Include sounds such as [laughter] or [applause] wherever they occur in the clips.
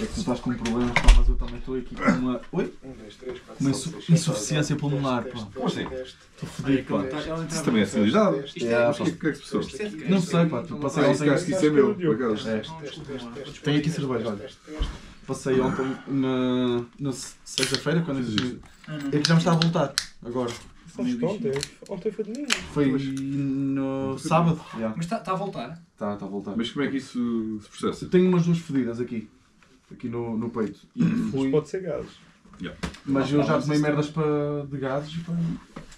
É que tu estás com problemas, pá, mas eu também estou aqui com uma. Oi? Uma insuficiência pulmonar, pá. Como assim? Estou fodido, pá. Tá, isso também é sinalizado. Isto é, o que é que Não sei, pá, passei ontem. Acho que isso é meu, Tem aqui cerveja, olha. Passei ontem na, na sexta-feira, quando ah, é que já me está a voltar, agora. ontem? Ontem foi domingo. Foi no sábado. Mas está a voltar? Está, está a voltar. Mas como é que isso se processa? Tenho umas duas fodidas aqui aqui no, no peito. E fui... pode ser gases. Yeah. Mas ah, eu já tomei é- merdas para, de gases pá.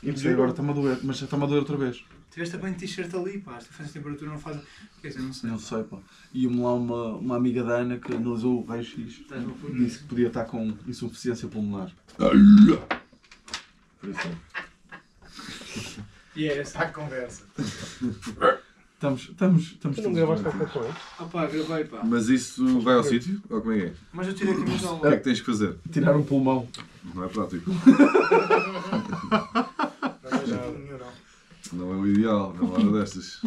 e agora está-me a doer, mas está-me a doer outra vez. Tiveste também t-shirt ali, pá, faz a temperatura, não faz. Quer dizer, não sei. Não sei, pá. E me lá uma, uma amiga da Ana que analisou o raio-x tá, disse que podia estar com insuficiência pulmonar. Por isso. E é essa a conversa. [laughs] Estamos, estamos, estamos. Tu não gravaste qualquer coisa? Ah pá, gravei pá. Mas isso vai ao sítio? Ou como é que é? Mas eu tirei aqui muito O que é que tens que fazer? Tirar um pulmão. Não é prático. [laughs] não é o ideal, não hora é destas.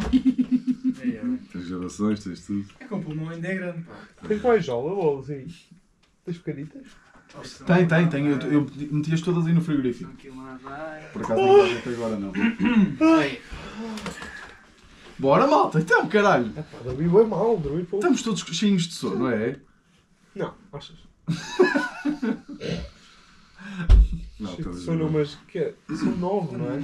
Tens gerações, tens tudo. É que o pulmão ainda é grande, pá. Tem quais jola ou assim? Tens pequenitas? Tem, tem, tem. Eu, eu meti-as todas aí no frigorífico. Por acaso não até agora não. Bora, malta! Então, caralho! É pá, dormi bem mal, dormi pouco. Estamos todos cheios de sono, não é? Não, achas? [laughs] não, Cheio de sono, mas que é? São nove, não é?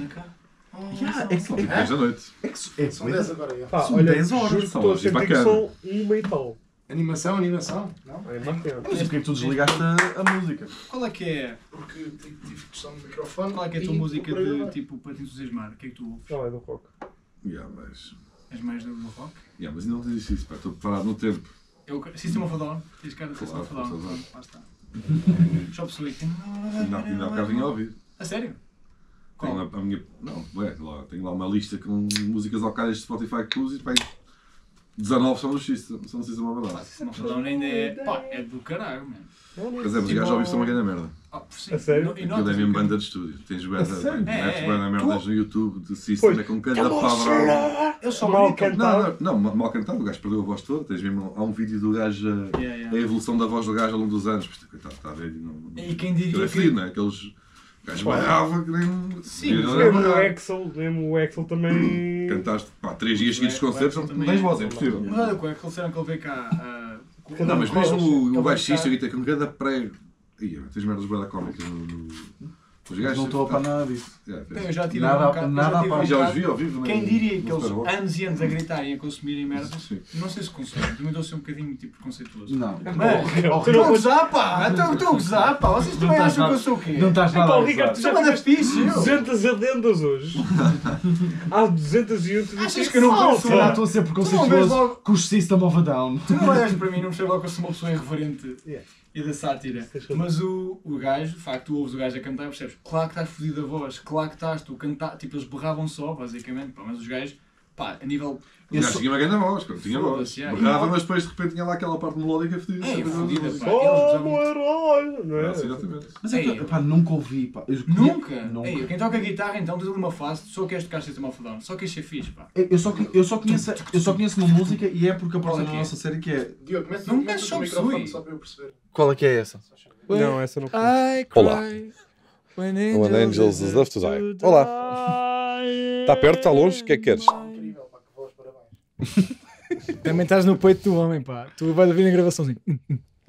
Yeah, é que são 10 da noite. É que é, são 10 agora. já. Pá, São olha, 10 horas, juro que são estou a horas, e é sentir que bacana. são uma e tal. Animação, animação? Não? É bacana. Mas porque é que tu desligaste a, a música? Qual é que é, Porque tive que testar no microfone. qual é, que é a tua música de tipo para te entusiasmar? O que é que tu ouves? Não, é do rock. Yeah, mas... És mais do rock? Yeah, mas ainda não disse isso, Estou parado no tempo. Eu, System of a Down. Tens cara de System of a Down. Lá está. Shop Sweet. Ainda há bocado a ouvir. A sério? Qual? Tenho a, a minha... Não, é, lá, tenho lá uma lista com músicas locadas de Spotify que uso e 19 são do X, são do Sistema é verdade não Sistema Badal ainda é. Pá, é do caralho, mano. Mas os gajos já ouviram uma grande merda. Ah, A sério? E Aquilo é mesmo banda de estúdio. Tens banda, sério? metes É, é. merdas no YouTube de System, é com cada palavra Eu sou mal cantado. não, não, mal cantado, o gajo perdeu a voz toda. Tens mesmo, há um vídeo do gajo, a- Yeah, yeah. a evolução da voz do gajo ao longo dos anos. Pois, Coitado, está tá a ver. e Não, não- E quem Aquilo diria é que. não é? Aqueles o gajo malhava que nem um. Sim, é mesmo o, Axel, mesmo o Axel também. Cantaste pá, três dias seguidos de concertos, não tens é voz, é impossível. Não, com o Axel será que ele veio cá. Uh, não, mas mesmo o, o baixista, com cada prego. Ia, tens merdas bada cómicas no. Os gajos não estou a para nada disso. Bem, é, é. então, eu já tive nada, um bocado, nada eu já, tive um vi, Quem diria que eles anos e anos a gritarem e a consumirem merda, não sei se consomem, também a ser um bocadinho tipo preconceituoso. Não, mas estou a gozar, pá! Então, estou a gozar, pá! Vocês também acham que eu sou o quê? Não estás então, nada a gozar. Tu já tiveste 200 adendas hoje. [laughs] Há 201 Achas que eu não vou ser? Estou a ser preconceituoso com o System of a Down. Tu não olhas para mim não me percebes logo a ser uma pessoa irreverente e da sátira. Mas o, o gajo, de facto, tu ouves o gajo a cantar e percebes, claro que estás fodido a voz, claro que estás, tu cantar, tipo, eles borravam só, basicamente, pá, mas os gajos, pá, a nível eu gajo só... tinha uma grande voz, quando tinha voz. Berrava, mas depois de repente tinha lá aquela parte melódica é, fodida. É, fodida, pá. Como herói! Não é? Ah, exatamente. Mas é que, pá, nunca ouvi, pá. Nunca? nunca. Ei, quem toca guitarra, então, tens uma fase, só queres tocar System of fodão, só queres ser é fixe, pá. Eu só, eu só, conheço, eu só conheço uma música e é porque a aparece é na nossa série que é... Diogo, mete nunca soube só para eu perceber. Qual é que é essa? Não, essa não conheço. Olá. When angels is left to die. Olá. Está perto, está longe, o que é que queres? [laughs] Também estás no peito do homem, pá. Tu vais ouvir na gravaçãozinho.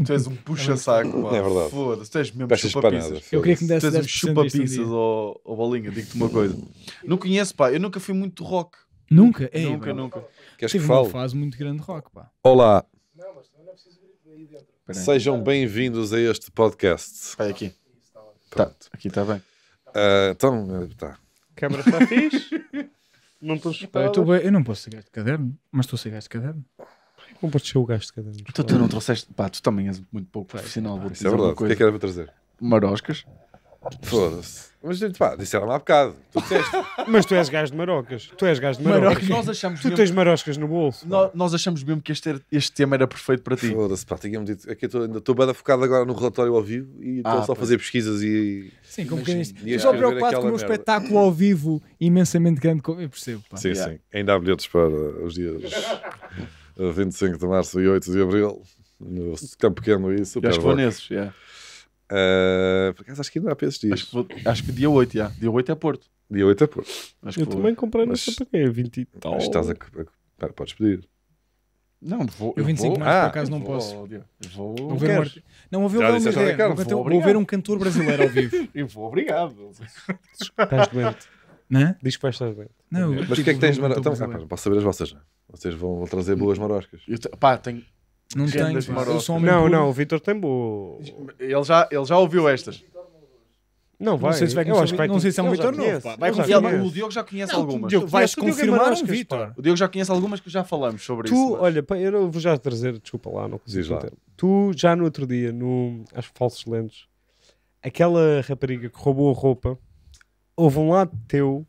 Tu és um puxa-saco, pá. É verdade. Foda-se, tu és mesmo chupa-pizzas. Eu queria que me desse Tu és um chupa-pizzas ou, ou bolinha, digo-te uma coisa. Não conheço, pá. Eu nunca fui muito rock. Nunca? Ei, é, nunca, bro. nunca. Queres Tive que fale? uma Faz muito grande rock, pá. Olá. Não, mas não é preciso ir aí dentro. Sejam bem-vindos a este podcast. Vai aqui. Pronto. Tá, aqui está bem. Ah, então, eh, tá. Câmara está fixe. [laughs] Não estou Eu, bem- eu não posso ser gajo de caderno, mas estou a ser gajo de caderno. Como podes ser o gajo de caderno? Tu, não trouxeste, pá, tu também és muito pouco profissional. Isso é verdade. O que é que era para trazer? Maroscas, Foda-se. Mas pá, disseram-me há bocado. Tu [laughs] Mas tu és gajo de marocas. Tu és gajo de marocas. Nós achamos tu tens maroscas no bolso. No, nós achamos mesmo que este, este tema era perfeito para ti. Foda-se, pá, tinha-me dito. Aqui é estou, ainda estou bem focado agora no relatório ao vivo e estou ah, só a fazer pesquisas e. Sim, como que Estou preocupado com o meu espetáculo ao vivo imensamente grande. Eu percebo, pá. Sim, yeah. sim. Ainda há bilhetes para os dias 25 [laughs] de março e 8 de abril no Campo Pequeno e Super. Já exponeses, yeah. Ah, por acaso acho que ainda há para Acho que, acho que dia 8, já. Dia 8 é Porto. Dia 8 é Porto. Acho eu também comprei mas, nessa é 20 e tal. Mas estás a, a, a, podes pedir. Não, vou. Eu 25 vou, mais, ah, por acaso, não vou, posso. Vou. Não ver Não, vou ver, uma ideia, vou, vou, vou ver um cantor brasileiro ao vivo. [laughs] eu vou, obrigado. Estás doente. Não? Diz que vais estar doente. Não, Mas o que é que tipo, tens de maroscas? Então, ah, posso saber as vossas, Vocês vão, trazer hum. boas maroscas. pá, tenho. Não tenho. Eu sou homem Não, puro. não, o Vitor tem boa. Ele já, ele já ouviu estas. Não, vai. Não sei se vai vai não sei se é um Vitor novo. Vai confirmar. o Diogo já conhece algumas. Diogo, vais é confirmar Vitor. O Diogo já conhece algumas que já falamos sobre isso. Tu, mas- olha, pá, eu vou já trazer, desculpa lá, não Diz lá. Tu, já no outro dia, no as Falsos lentes aquela rapariga que roubou a roupa, houve um lado teu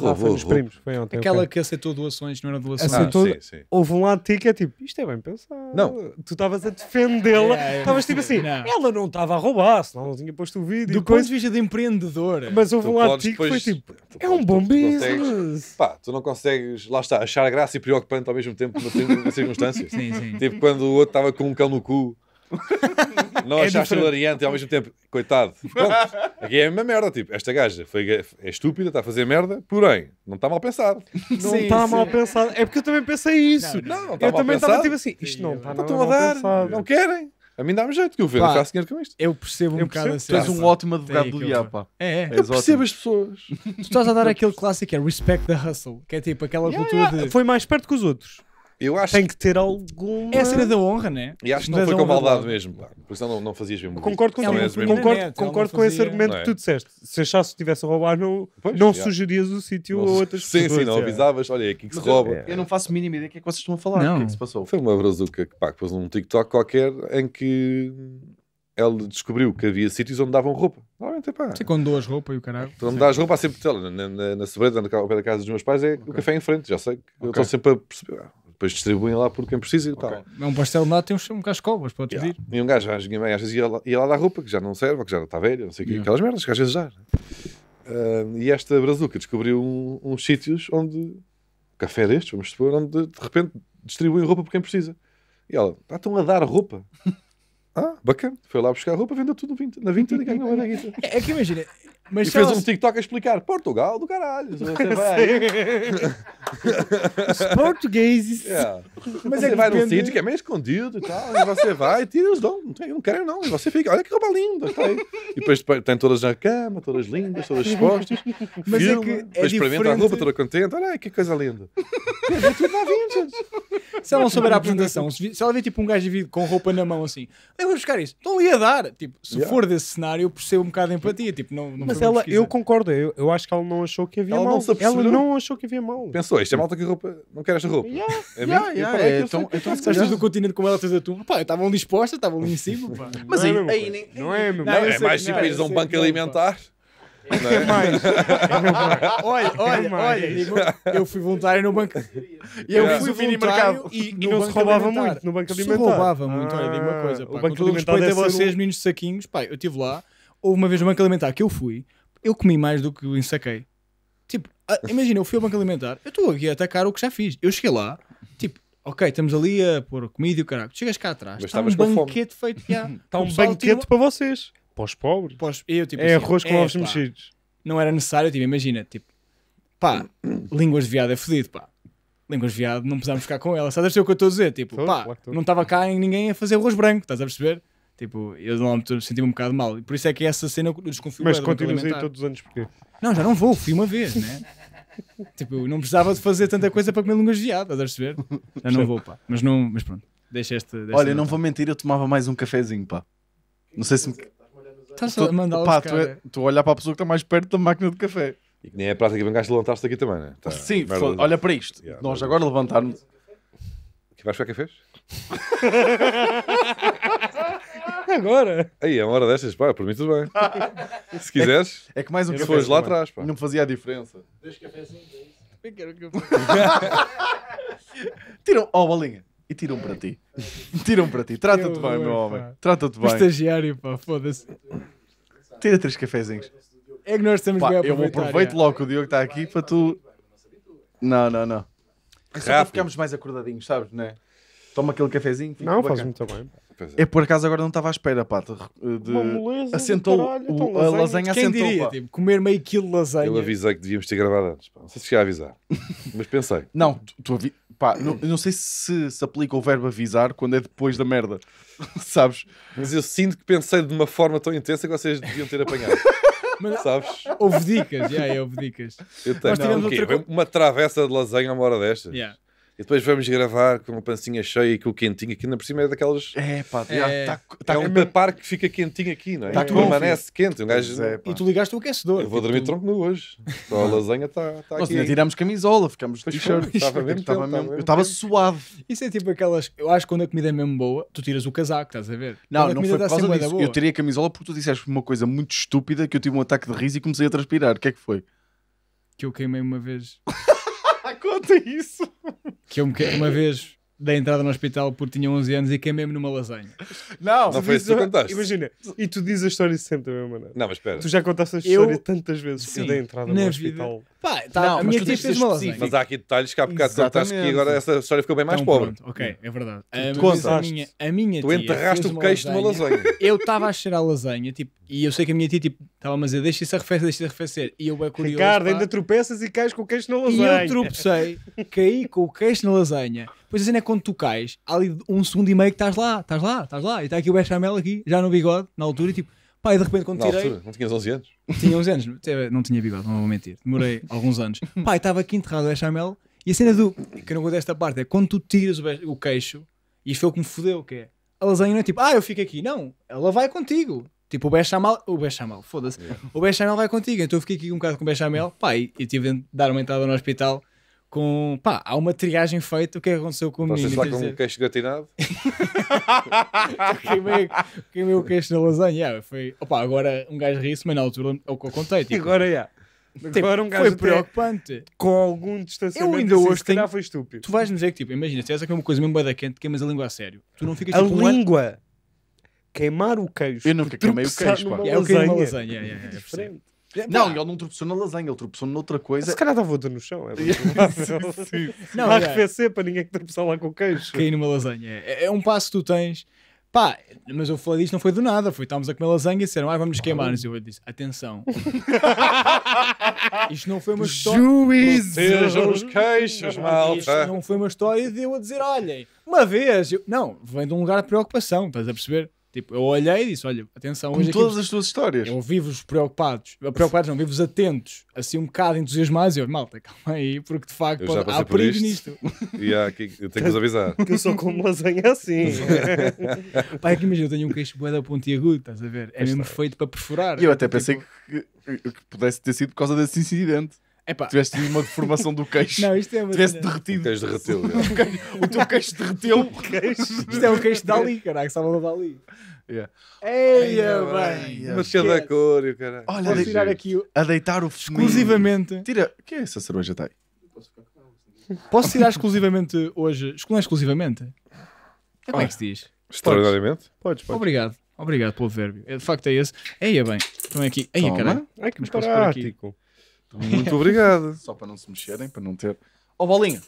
Lá foi nos primos, foi ontem. Aquela que aceitou doações, não era doação. Aceitou, ah, sim, sim. Houve um lado é tipo, isto é bem pensado. Não. Tu estavas a defendê-la, é, é, é. estavas tipo assim, não. ela não estava a roubar, senão não tinha posto o vídeo. Do ponto de vista de empreendedora. Mas houve tu um lado ti que foi tipo, é um bom business. Pá, tu não consegues, lá está, achar graça e preocupante ao mesmo tempo na circunstância. sim, sim. Tipo quando o outro estava com um cão no cu. [laughs] não é achaste hilariante ao mesmo tempo, coitado. Pronto, aqui é a mesma merda. Tipo, esta gaja foi, é estúpida, está a fazer merda, porém, não está mal pensado. Não está mal pensado. É porque eu também pensei isso. Não, não, não tá Eu mal também estava tipo assim, isto não está mal, a dar, pensado. Não querem? A mim dá-me jeito que eu vejo, faço dinheiro com isto. Eu percebo um bocado assim. Tu és um ótimo advogado do dia pá. É, é. Eu percebo as pessoas. Tu estás a dar aquele clássico, é respect the hustle, que é tipo aquela cultura de. Foi mais perto que os outros. Eu acho tem que ter alguma. É a cena da honra, né? E acho que não é foi com maldade mesmo, por porque senão não, não fazias mesmo. Concordo com, é mesmo. concordo, net, então concordo com esse argumento é? que tu é. disseste. Se achasse que estivesse a roubar, não, pois, não sugerias o sítio a outras sim, pessoas. Sim, sim, não é. avisavas, olha, aqui que se rouba. Eu não faço mínima ideia do que é que vocês estão a falar, não. o que é que se passou. Foi uma brazuca que pôs um TikTok qualquer em que ela descobriu que havia sítios onde davam roupa. Normalmente, pá. Sim, quando duas roupa e o caralho. Então, onde dás roupa, há sempre, na, na, na Sobreda, na, da casa dos meus pais, é okay. o café em frente. Já sei que okay. eu estou sempre a perceber depois distribuem lá por quem precisa e tal. É um pastel de nada tem uns, um cascovas, pode yeah. pedir. E um gajo às, vezes ia lá, ia lá da roupa, que já não serve, que já está velha, não sei o yeah. aquelas merdas que às vezes já. Uh, é? ah, e esta brazuca descobriu um, uns sítios onde, café destes, vamos supor, onde de repente distribuem roupa por quem precisa. E ela, ah, estão a dar roupa. [laughs] ah, bacana. Foi lá buscar roupa, vendeu tudo na vinta e ganhou a guita. É que imagina, mas e fez um TikTok a explicar Portugal do caralho. [laughs] os portugueses. Yeah. É. Mas você é vai num sítio né? que é meio escondido e tal, e você vai e tira os dons, não, não quero não. E você fica, olha que roupa linda. Tá e depois tem todas na cama, todas lindas, todas expostas. [laughs] Mas é filma, é que é diferente... a roupa toda contente, olha que coisa linda. é tudo na vintage. Se ela não souber a apresentação, se ela vê tipo um gajo de vidro com roupa na mão assim, eu vou buscar isso, estão ia a dar. Tipo, se yeah. for desse cenário, eu percebo um bocado de empatia. Tipo, não, não mas ela, eu concordo, eu, eu acho que ela não achou que havia Ela mal. se ela não achou que havia mal. Pensou, isto é malta que roupa, não queres esta roupa. Yeah. É mesmo? Yeah, yeah, é, então, então, se o do continente como ela fez atum. Pá, estavam dispostas, estavam ali em cima. Pá. Mas Não é aí, aí nem. Não é Não, é, tipo é mais simples tipo a um banco alimentar. É, é mais. Olha, olha, olha. Eu fui voluntário no banco. E eu fui voluntário e, não se roubava muito no banco alimentar. Se roubava muito, ah, olha, digo uma coisa. o banco alimentar depois a vocês, meninos de saquinhos, pá, eu estive lá, houve uma vez no banco alimentar que eu fui, eu comi mais do que ensaquei. Tipo, imagina, eu fui ao banco alimentar, eu estou aqui a atacar o que já fiz. Eu cheguei lá, tipo, ok, estamos ali a pôr comida e o caralho. Chegas cá atrás, está um banquete fome. feito. [laughs] Está um banquete tipo, para vocês, para os pobres. Pós, eu, tipo, é assim, arroz com é, ovos pá, mexidos. Não era necessário, tipo, imagina, tipo, pá, [clears throat] línguas de viado é fodido, pá. Línguas de viado, não precisamos ficar com ela. Sabe o que eu estou a dizer? Tipo, Foi, pá, não estava cá ninguém a fazer arroz branco, estás a perceber? Tipo, eu de uma altura senti-me um bocado mal. Por isso é que essa cena eu desconfio. Mas continuas aí todos os anos porquê? Não, já não vou, fui uma vez, né? [laughs] tipo, não precisava de fazer tanta coisa para comer longas de viado, estás a perceber? Já não vou, pá. Mas, não, mas pronto, deixa este. Deixa Olha, não vou mentir, eu tomava mais um cafezinho, pá. Não sei se me. Estás a mandar pá, tu, é, tu olhar para a pessoa que está mais perto da máquina de café. E que nem é a prática bem gajo de levantar-se aqui também, né? Tá, Sim, merda, olha para isto. Yeah, Nós agora levantarmos. Que vais buscar cafés? [laughs] Agora! Aí, é uma hora destas, pá, por mim tudo bem. [laughs] Se quiseres, É que mais um Se café. lá atrás, pá. Não fazia a diferença. Dois cafezinhos, é isso? Eu quero que eu [laughs] um, ó, bolinha. E um para ti. [laughs] Tira um para ti. Trata-te bem, meu homem. Trata-te bem. estagiário, pá, foda-se. Tira três cafezinhos. É que nós estamos Pá, bem a eu aproveitar, aproveito é. logo que o Diogo está aqui para tu. Não, não, não. É só para ficarmos mais acordadinhos, sabes, não é? Toma aquele cafezinho. fica Não, faz muito bem. é. por acaso agora não estava à espera, pá. De, de- Uma moleza assentou caralho, então a lasanha. Quem assentou. diria, pá. tipo, comer meio quilo de lasanha. Eu avisei que devíamos ter gravado antes. pá. Não sei se cheguei a avisar, [laughs] mas pensei. Não, tu, tu avi- pá, não, não sei se se aplica o verbo avisar quando é depois da merda. [laughs] Sabes? Mas eu sinto que pensei de uma forma tão intensa que vocês deviam ter apanhado. [laughs] Mas- Sabes? Houve dicas, já, yeah, houve dicas. Eu tenho Nós tivemos o quê? outra Uma travessa de lasanha a uma hora destas. Yeah. E depois vamos gravar com uma pancinha cheia e com o quentinho aqui, na por cima é daquelas. É, pá, ah, é, já, tá, tá é um mesmo... que fica quentinho aqui, não é? Tá permanece quente. Um gajo... É, e tu ligaste o aquecedor. Eu vou dormir tu... tronco nu hoje. Só a lasanha está tá, tá Nós aqui. Nós tirámos camisola, ficamos de t Eu estava suave. Isso é tipo aquelas. Eu acho que quando a comida é mesmo boa, tu tiras o casaco, estás a ver? Não, quando não foi por causa disso. Boa. Eu tirei a camisola porque tu disseste uma coisa muito estúpida que eu tive um ataque de riso e comecei a transpirar. O que é que foi? Que eu queimei uma vez. [laughs] conta isso. Que eu me, uma vez da entrada no hospital porque tinha 11 anos e queimei-me é numa lasanha. Não, não foi isso que tu contaste. Imagina, e tu dizes a história sempre da mesma maneira. Não, mas espera. Tu já contaste a história eu, tantas vezes sim, a entrada no hospital. Pá, tá, não, a minha tia fez uma Mas há aqui detalhes que há bocado estás que agora essa história ficou bem mais então, pobre. Pronto, ok, hum. é verdade. Tu, a, minha, a minha Tu enterraste o queixo uma lasanha. [laughs] eu estava a cheirar a lasanha tipo, e eu sei que a minha tia estava tipo, a dizer deixa isso arrefecer, deixa isso arrefecer. E eu é curioso. Ricardo, pá, ainda tropeças e cais com o queixo na lasanha. E eu tropecei, caí com o queixo na lasanha. Pois assim é quando tu cais, há ali um segundo e meio que estás lá, estás lá, estás lá. E está aqui o bechamel aqui, já no bigode, na altura, e tipo Pá, e de repente quando tirei. Altura, não tinhas 11 anos? Tinha 11 anos, não tinha bigode, não vou mentir. Demorei [laughs] alguns anos. Pá, estava aqui enterrado a bechamel E a cena do. que eu não gosto desta parte é quando tu tiras o queixo, e foi o que me fodeu, que é. A lasanha não é tipo, ah, eu fico aqui. Não, ela vai contigo. Tipo, o Bechamel, o Bechamel, foda-se. O Bechamel vai contigo. Então eu fiquei aqui um bocado com o Bechamel, pá, e, e tive de dar uma entrada no hospital com pá, há uma triagem feita, o que aconteceu com o menino? Estás lá com o um queixo gratinado? queimei, queimei o queixo na lasanha, yeah, foi, opa, agora um gajo ri-se, mas na altura é o que eu contei. Tipo, agora, yeah. Tipo, agora um gajo foi preocupante. Com algum distanciamento, eu ainda hoje tenho... foi estúpido. Tu vais-me dizer que, tipo, imagina, se és aqui uma coisa mesmo bada quente, queimas a língua a sério. Tu não ficas... A língua! Queimar o queijo. Eu nunca queimei o queijo, pá. É, o queimei a lasanha, é, é, é, é, é, é, é, é, é, é, não, ele não tropeçou na lasanha, ele tropeçou noutra coisa. Se calhar estava no chão. É Não. [laughs] sim. Não, é. arrefecer para ninguém que tropeçar lá com o queijo. Cair numa lasanha. É, é, um passo que tu tens. Pá, mas eu falei disto não foi do nada, foi estávamos a comer lasanha e disseram, ah, vamos queimar-nos. Uhum. E eu disse, atenção. [laughs] isto não foi uma história. Sejam os queixos, malta. Isto não foi uma história de eu a dizer, olhem, uma vez. Não, vem de um lugar de preocupação, estás a perceber? Tipo, eu olhei e disse: olha, atenção, com todas aqui, as tuas histórias. Eu vivo-vos preocupados, preocupados não, vivo-vos atentos, assim um bocado entusiasmados. E eu, malta, calma aí, porque de facto pode, há perigo nisto. [laughs] E há aqui, eu tenho que vos avisar. [laughs] que eu sou como lasanha assim. [laughs] Pai, é que imagina, eu tenho um queixo boeda pontiagudo, estás a ver? É mesmo tá. feito para perfurar. E eu é até tipo pensei tipo que, que pudesse ter sido por causa desse incidente. Epá. Tiveste uma deformação do queixo. Não, isto é uma Tiveste cena. derretido. O queixo derreteu. o teu queixo derreteu. o queixo. Isto é o queixo dali, caralho. Estava dali. Yeah. Eia, bem. Mas da cor, o caralho. Olha, Vou tirar aqui o- A deitar o feminino. exclusivamente. Tira. O que é essa cerveja está aí? Posso tirar exclusivamente hoje? Não é exclusivamente? É como é que se diz? Extraordinariamente. Podes, podes. Obrigado. Obrigado pelo verbo É, De facto é esse. Eia bem. Também aqui. Eia Toma. caralho. que Mas posso pôr aqui? prático. Muito obrigado. [laughs] Só para não se mexerem, para não ter. Ó, oh, Bolinha,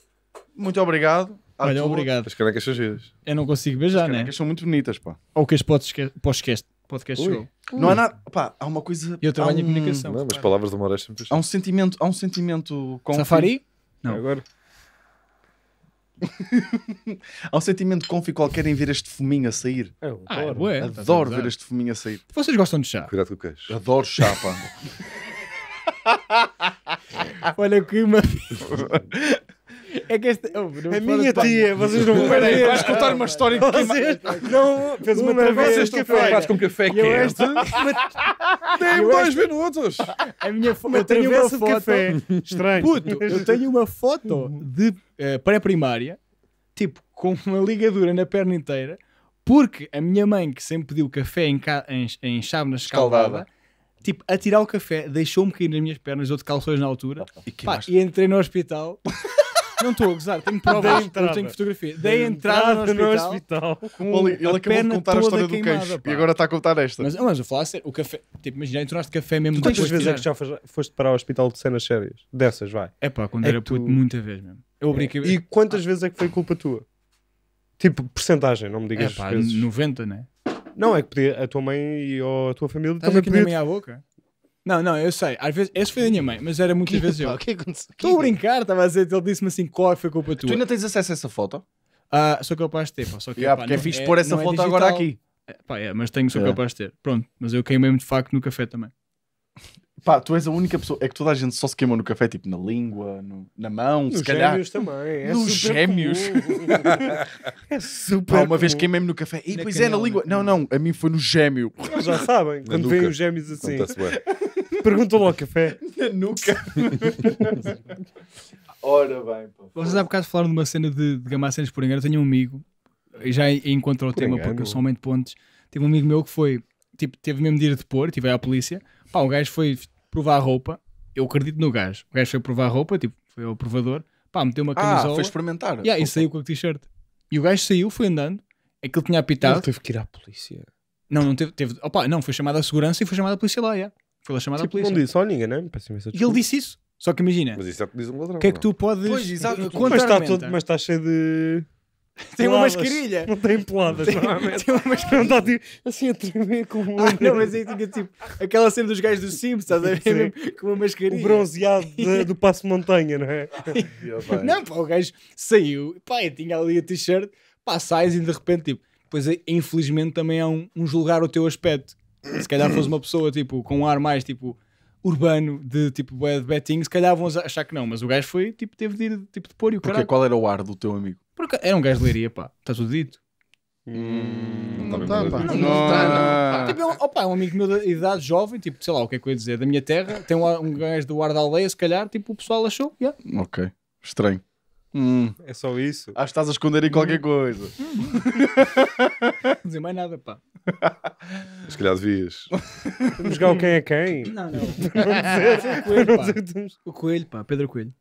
muito obrigado. À Olha, tua. obrigado. As canecas são giras. Eu não consigo beijar, As né? As canecas são muito bonitas, pá. Ou que as podcast, podcast show. Não há nada. Pá, há uma coisa. Eu trabalho um... em comunicação. Não, palavras do Moraes é sempre. Há um sentimento. Há um sentimento com. Safari? Não. É agora. [laughs] Há um sentimento confi qualquer em ver este fuminho a sair. É, eu adoro, ah, é, adoro ver este fuminho a sair. Vocês gostam de chá? Cuidado com o queijo. Adoro chá, pá. [laughs] [laughs] Olha que uma. [laughs] É que este. Oh, a minha tia, vocês não vão aí, vais contar uma história que vocês... não fez uma, uma travessa de café. Faz com café que é. Este... [laughs] Tem dois minutos. A minha fo... eu tenho uma foto. Café. Estranho. Puto, eu tenho uma foto de uh, pré-primária, tipo, com uma ligadura na perna inteira, porque a minha mãe, que sempre pediu café em, ca... em, em escaldada tipo, a tirar o café, deixou-me cair nas minhas pernas, outro de calções na altura. E, Pá, e entrei no hospital. [laughs] Não estou a gozar, tenho prova não tenho fotografia. Dei entrada, entrada no hospital. Com ele acabou de contar a história queimada, do queixo e agora está a contar esta. Mas, mas eu falo sério, o café, tipo, imagina, entraste café mesmo. Tu quantas vezes é que já foste para o hospital de cenas sérias? Dessas, vai. É pá, quando é era tu... puto, muita vez mesmo. Eu brinquei. E quantas ah. vezes é que foi culpa tua? Tipo, porcentagem, não me digas. É pá, vezes. 90, né? Não, é que podia, a tua mãe ou a tua família Estás também aqui podia... na minha boca? Não, não, eu sei. Às vezes, esse foi da minha mãe, mas era muitas [laughs] vezes eu. O é que aconteceu? Estou a brincar, estava a dizer, ele disse-me assim, qual é foi a culpa tua? Tu ainda tens acesso a essa foto? Ah, sou capaz de ter, pá. Só que, yeah, pá, porque é não, é fixe pôr essa foto é agora aqui. É, pá, é, mas tenho, sou capaz de ter. Pronto, mas eu queimei-me de facto no café também. Pá, tu és a única pessoa. É que toda a gente só se queima no café, tipo na língua, no, na mão, Nos se calhar. Nos gêmeos também. É Nos gêmeos. [laughs] é super. Pá, uma vez queimei-me no café. E pois é, na língua. Não, não, a mim foi no gêmeo. Eles já sabem, na quando veem os gêmeos assim. Perguntam logo café. [laughs] Na nuca. [laughs] Ora bem, pô. Vocês há bocado falaram de uma cena de, de gamar cenas por engano. Eu tenho um amigo, e já encontro o por tema engano. porque eu sou um homem de pontos. Tive um amigo meu que foi, tipo, teve mesmo de ir depor, tive aí à polícia. Pá, o gajo foi, provar roupa. Eu acredito no gajo. O gajo foi provar roupa, tipo, foi ao provador, pá, meteu uma ah, camisola. Ah, foi experimentar. Yeah, e saiu com o t-shirt. E o gajo saiu, foi andando, é que ele tinha apitado. Ele teve que ir à polícia. Não, não teve, teve opa, não, foi chamada a segurança e foi chamada a polícia lá, yeah. Foi lá chamada tipo, a polícia. Não disse ninguém, né? E ele disse isso. Só que imagina. Mas isso é o que diz um ladrão. O que é que é? tu podes. Pois, exato. Mas está, todo, mas está cheio de. [laughs] Tem uma mascarilha. Não tem peladas, tem, Tem uma mascarilha. Não está tipo, assim a tremer como um. Ah, não, mas aí tinha tipo aquela cena dos gajos do Sims, estás a ver? Sim. com uma mascarilha. O bronzeado de- [laughs] do Passo Montanha, não é? Não, pá, o gajo saiu, pá, eu tinha ali a t-shirt, pá, sais e de repente, tipo, pois eh, infelizmente também é um, um julgar o teu aspecto. Se calhar fosse uma pessoa, tipo, com um ar mais, tipo, urbano de tipo bad betting, se calhar vão achar que não, mas o gajo foi tipo, teve de ir tipo de pôr e o cara. Qual era o ar do teu amigo? Porque era é um gajo de leiria, pá, está tudo dito. Hum, não está, tá, pá. Não, não está, não. é um, opa, é um amigo meu de idade jovem, tipo, sei lá o que é que eu ia dizer, da minha terra, tem um, um gajo do ar da aldeia, se calhar, tipo, o pessoal achou, yeah. Ok, estranho. Hum. É só isso. Acho que estás a esconder em qualquer coisa. Não dizer mais nada, pá. Se calhar devias. Vamos jogar o quem é quem? Não, não. Coelho, pá. O Coelho, pá. Pedro Coelho.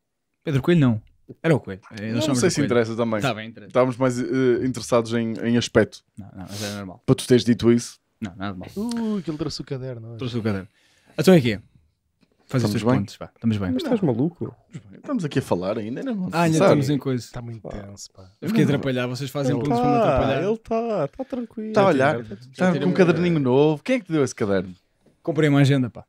Pedro Coelho não. Era o Coelho. não, não sei se interessa também. Tá bem, interessa. Estávamos mais uh, interessados em, em aspecto. Não, não, mas é normal. Para tu teres dito isso. Não, nada mal. Ui, uh, que ele trouxe o caderno. Hoje. Trouxe o caderno. Então é que Faz estamos os teus pontos, pá. Estamos bem. Mas estás maluco? Estamos aqui a falar ainda, não é? Ah, ainda estamos em coisa. Está muito tenso, pá. Eu fiquei atrapalhado, vocês fazem pontos para me tá, atrapalhar. Ele está, está tranquilo. Está a olhar, está com um caderninho novo. Quem é que te deu esse caderno? Comprei uma agenda, pá.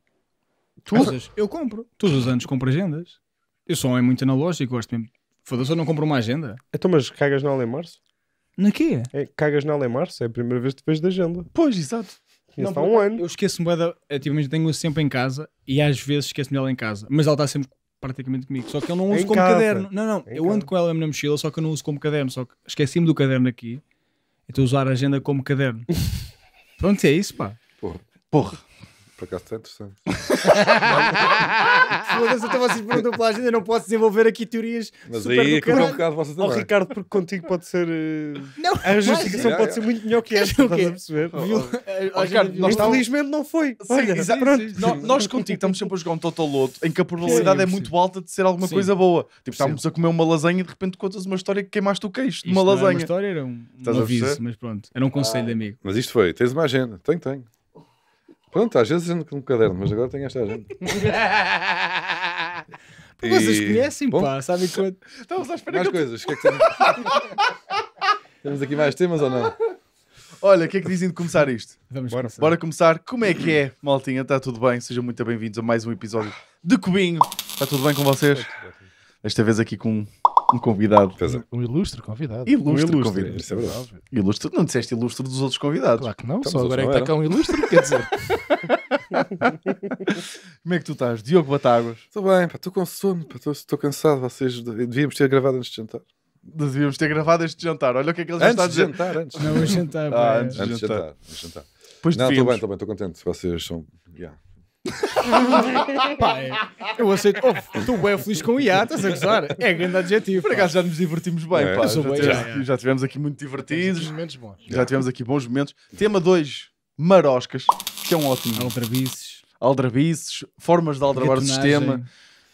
Tu usas? Eu compro. Todos os anos compro agendas. Eu sou um homem muito analógico, gosto mesmo. Foda-se, eu não compro uma agenda. Então, mas cagas na Além Março? Na quê? É, cagas na Além Março, é a primeira vez que da agenda. Pois, exato. Não, está um ano. Eu esqueço-me da. Ativamente tenho sempre em casa e às vezes esqueço-me dela em casa. Mas ela está sempre praticamente comigo. Só que eu não uso em como casa. caderno. Não, não. Em eu ando casa. com ela mesmo na mochila, só que eu não uso como caderno. Só que esqueci-me do caderno aqui. Então usar a agenda como caderno. [laughs] Pronto, é isso, pá. Porra. Porra. Por acaso está interessante. [laughs] Foda-se, então vocês foram dublagem, eu assim não posso desenvolver aqui teorias. Mas super aí é um bocado vocês Oh, Ricardo, porque contigo pode ser. Eh, não, a justificação pode ser muito melhor que esta, [laughs] estás a perceber? Oh, oh. oh Ricardo, nós Infelizmente não foi. Sim, Olha, sim, pronto. Sim, nós contigo estamos sempre a jogar um Totoloto em que a probabilidade é, é, muito alta de ser alguma coisa boa. Tipo, estávamos a comer uma lasanha e de repente contas uma história que queimaste o queixo de é uma lasanha. Não era uma história, era um, um aviso, mas pronto. Era um conselho de ah. amigo. Mas isto foi, tens uma agenda. Tenho, tenho. Pronto, às vezes ando com um caderno, mas agora tenho esta agenda. [laughs] e... Vocês conhecem, Bom, pá, sabem [laughs] quanto. Estamos à espera mais que eu... Que é que temos... [laughs] temos aqui mais temas ou não? Olha, o que é que dizem de começar isto? Vamos Bora. começar. Bora começar. Como é que é, maltinha? Está tudo bem? Sejam muito bem-vindos a mais um episódio de Cubinho. Está tudo bem com vocês? Esta vez aqui com um convidado. Um ilustre convidado. Ilustre, um ilustre convidado. Isso é verdade. Ilustre, não disseste ilustre dos outros convidados. Claro que não, só agora é que está cá um ilustre, quer dizer. [laughs] Como é que tu estás? Diogo Batáguas. Estou bem, estou com sono, estou cansado. Vocês devíamos ter gravado antes de jantar. Devíamos ter gravado este jantar. Olha o que é que já antes de jantar, antes. Não, jantar, ah, antes, de jantar. Antes de jantar. não, estou bem, estou bem, estou contente. Vocês são. Yeah. [laughs] Pá, é. eu aceito. Oh, estou bem feliz com o IA, estás a gozar? É grande adjetivo. Por acaso já nos divertimos bem, é, pá. Já, bem, é. já, tivemos aqui muito divertidos. momentos bons. Já tivemos aqui bons momentos. Tema 2, maroscas, que é um ótimo. Aldrabices. Aldrabices, formas de aldrabar o sistema.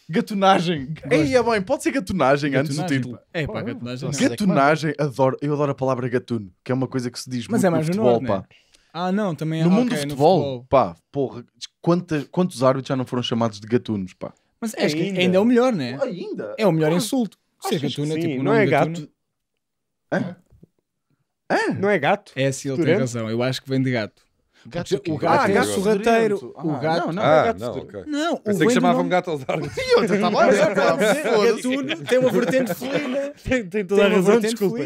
Gatunagem. Ei, é bem, pode ser gatunagem, gatunagem antes do título. Pá. É, pá, gatunagem. Não. Gatunagem, adoro, eu adoro a palavra gatuno, que é uma coisa que se diz Mas muito é mais no futebol, no norte, pá. Né? Ah, não, também é No mundo okay, do é futebol, no futebol, pá, porra, quanta, quantos árbitros já não foram chamados de gatunos, pá? Mas acho é, ainda. que ainda é o melhor, né? Ainda? É o melhor ah, insulto. Ser gatuno é tipo, não é gato. Hã? Hã? Não é gato? É, sim, ele Durante? tem razão. Eu acho que vem de gato. Gato o gato, ah, é gato sorrateiro. Ah, o gato. Não, não, ah, é gato não, okay. não o Pensei que chamavam-me gato aos árvores. E eu estava a ver, Gatuno é [laughs] tem uma vertente felina. Tem, tem toda tem a razão, desculpa. [laughs]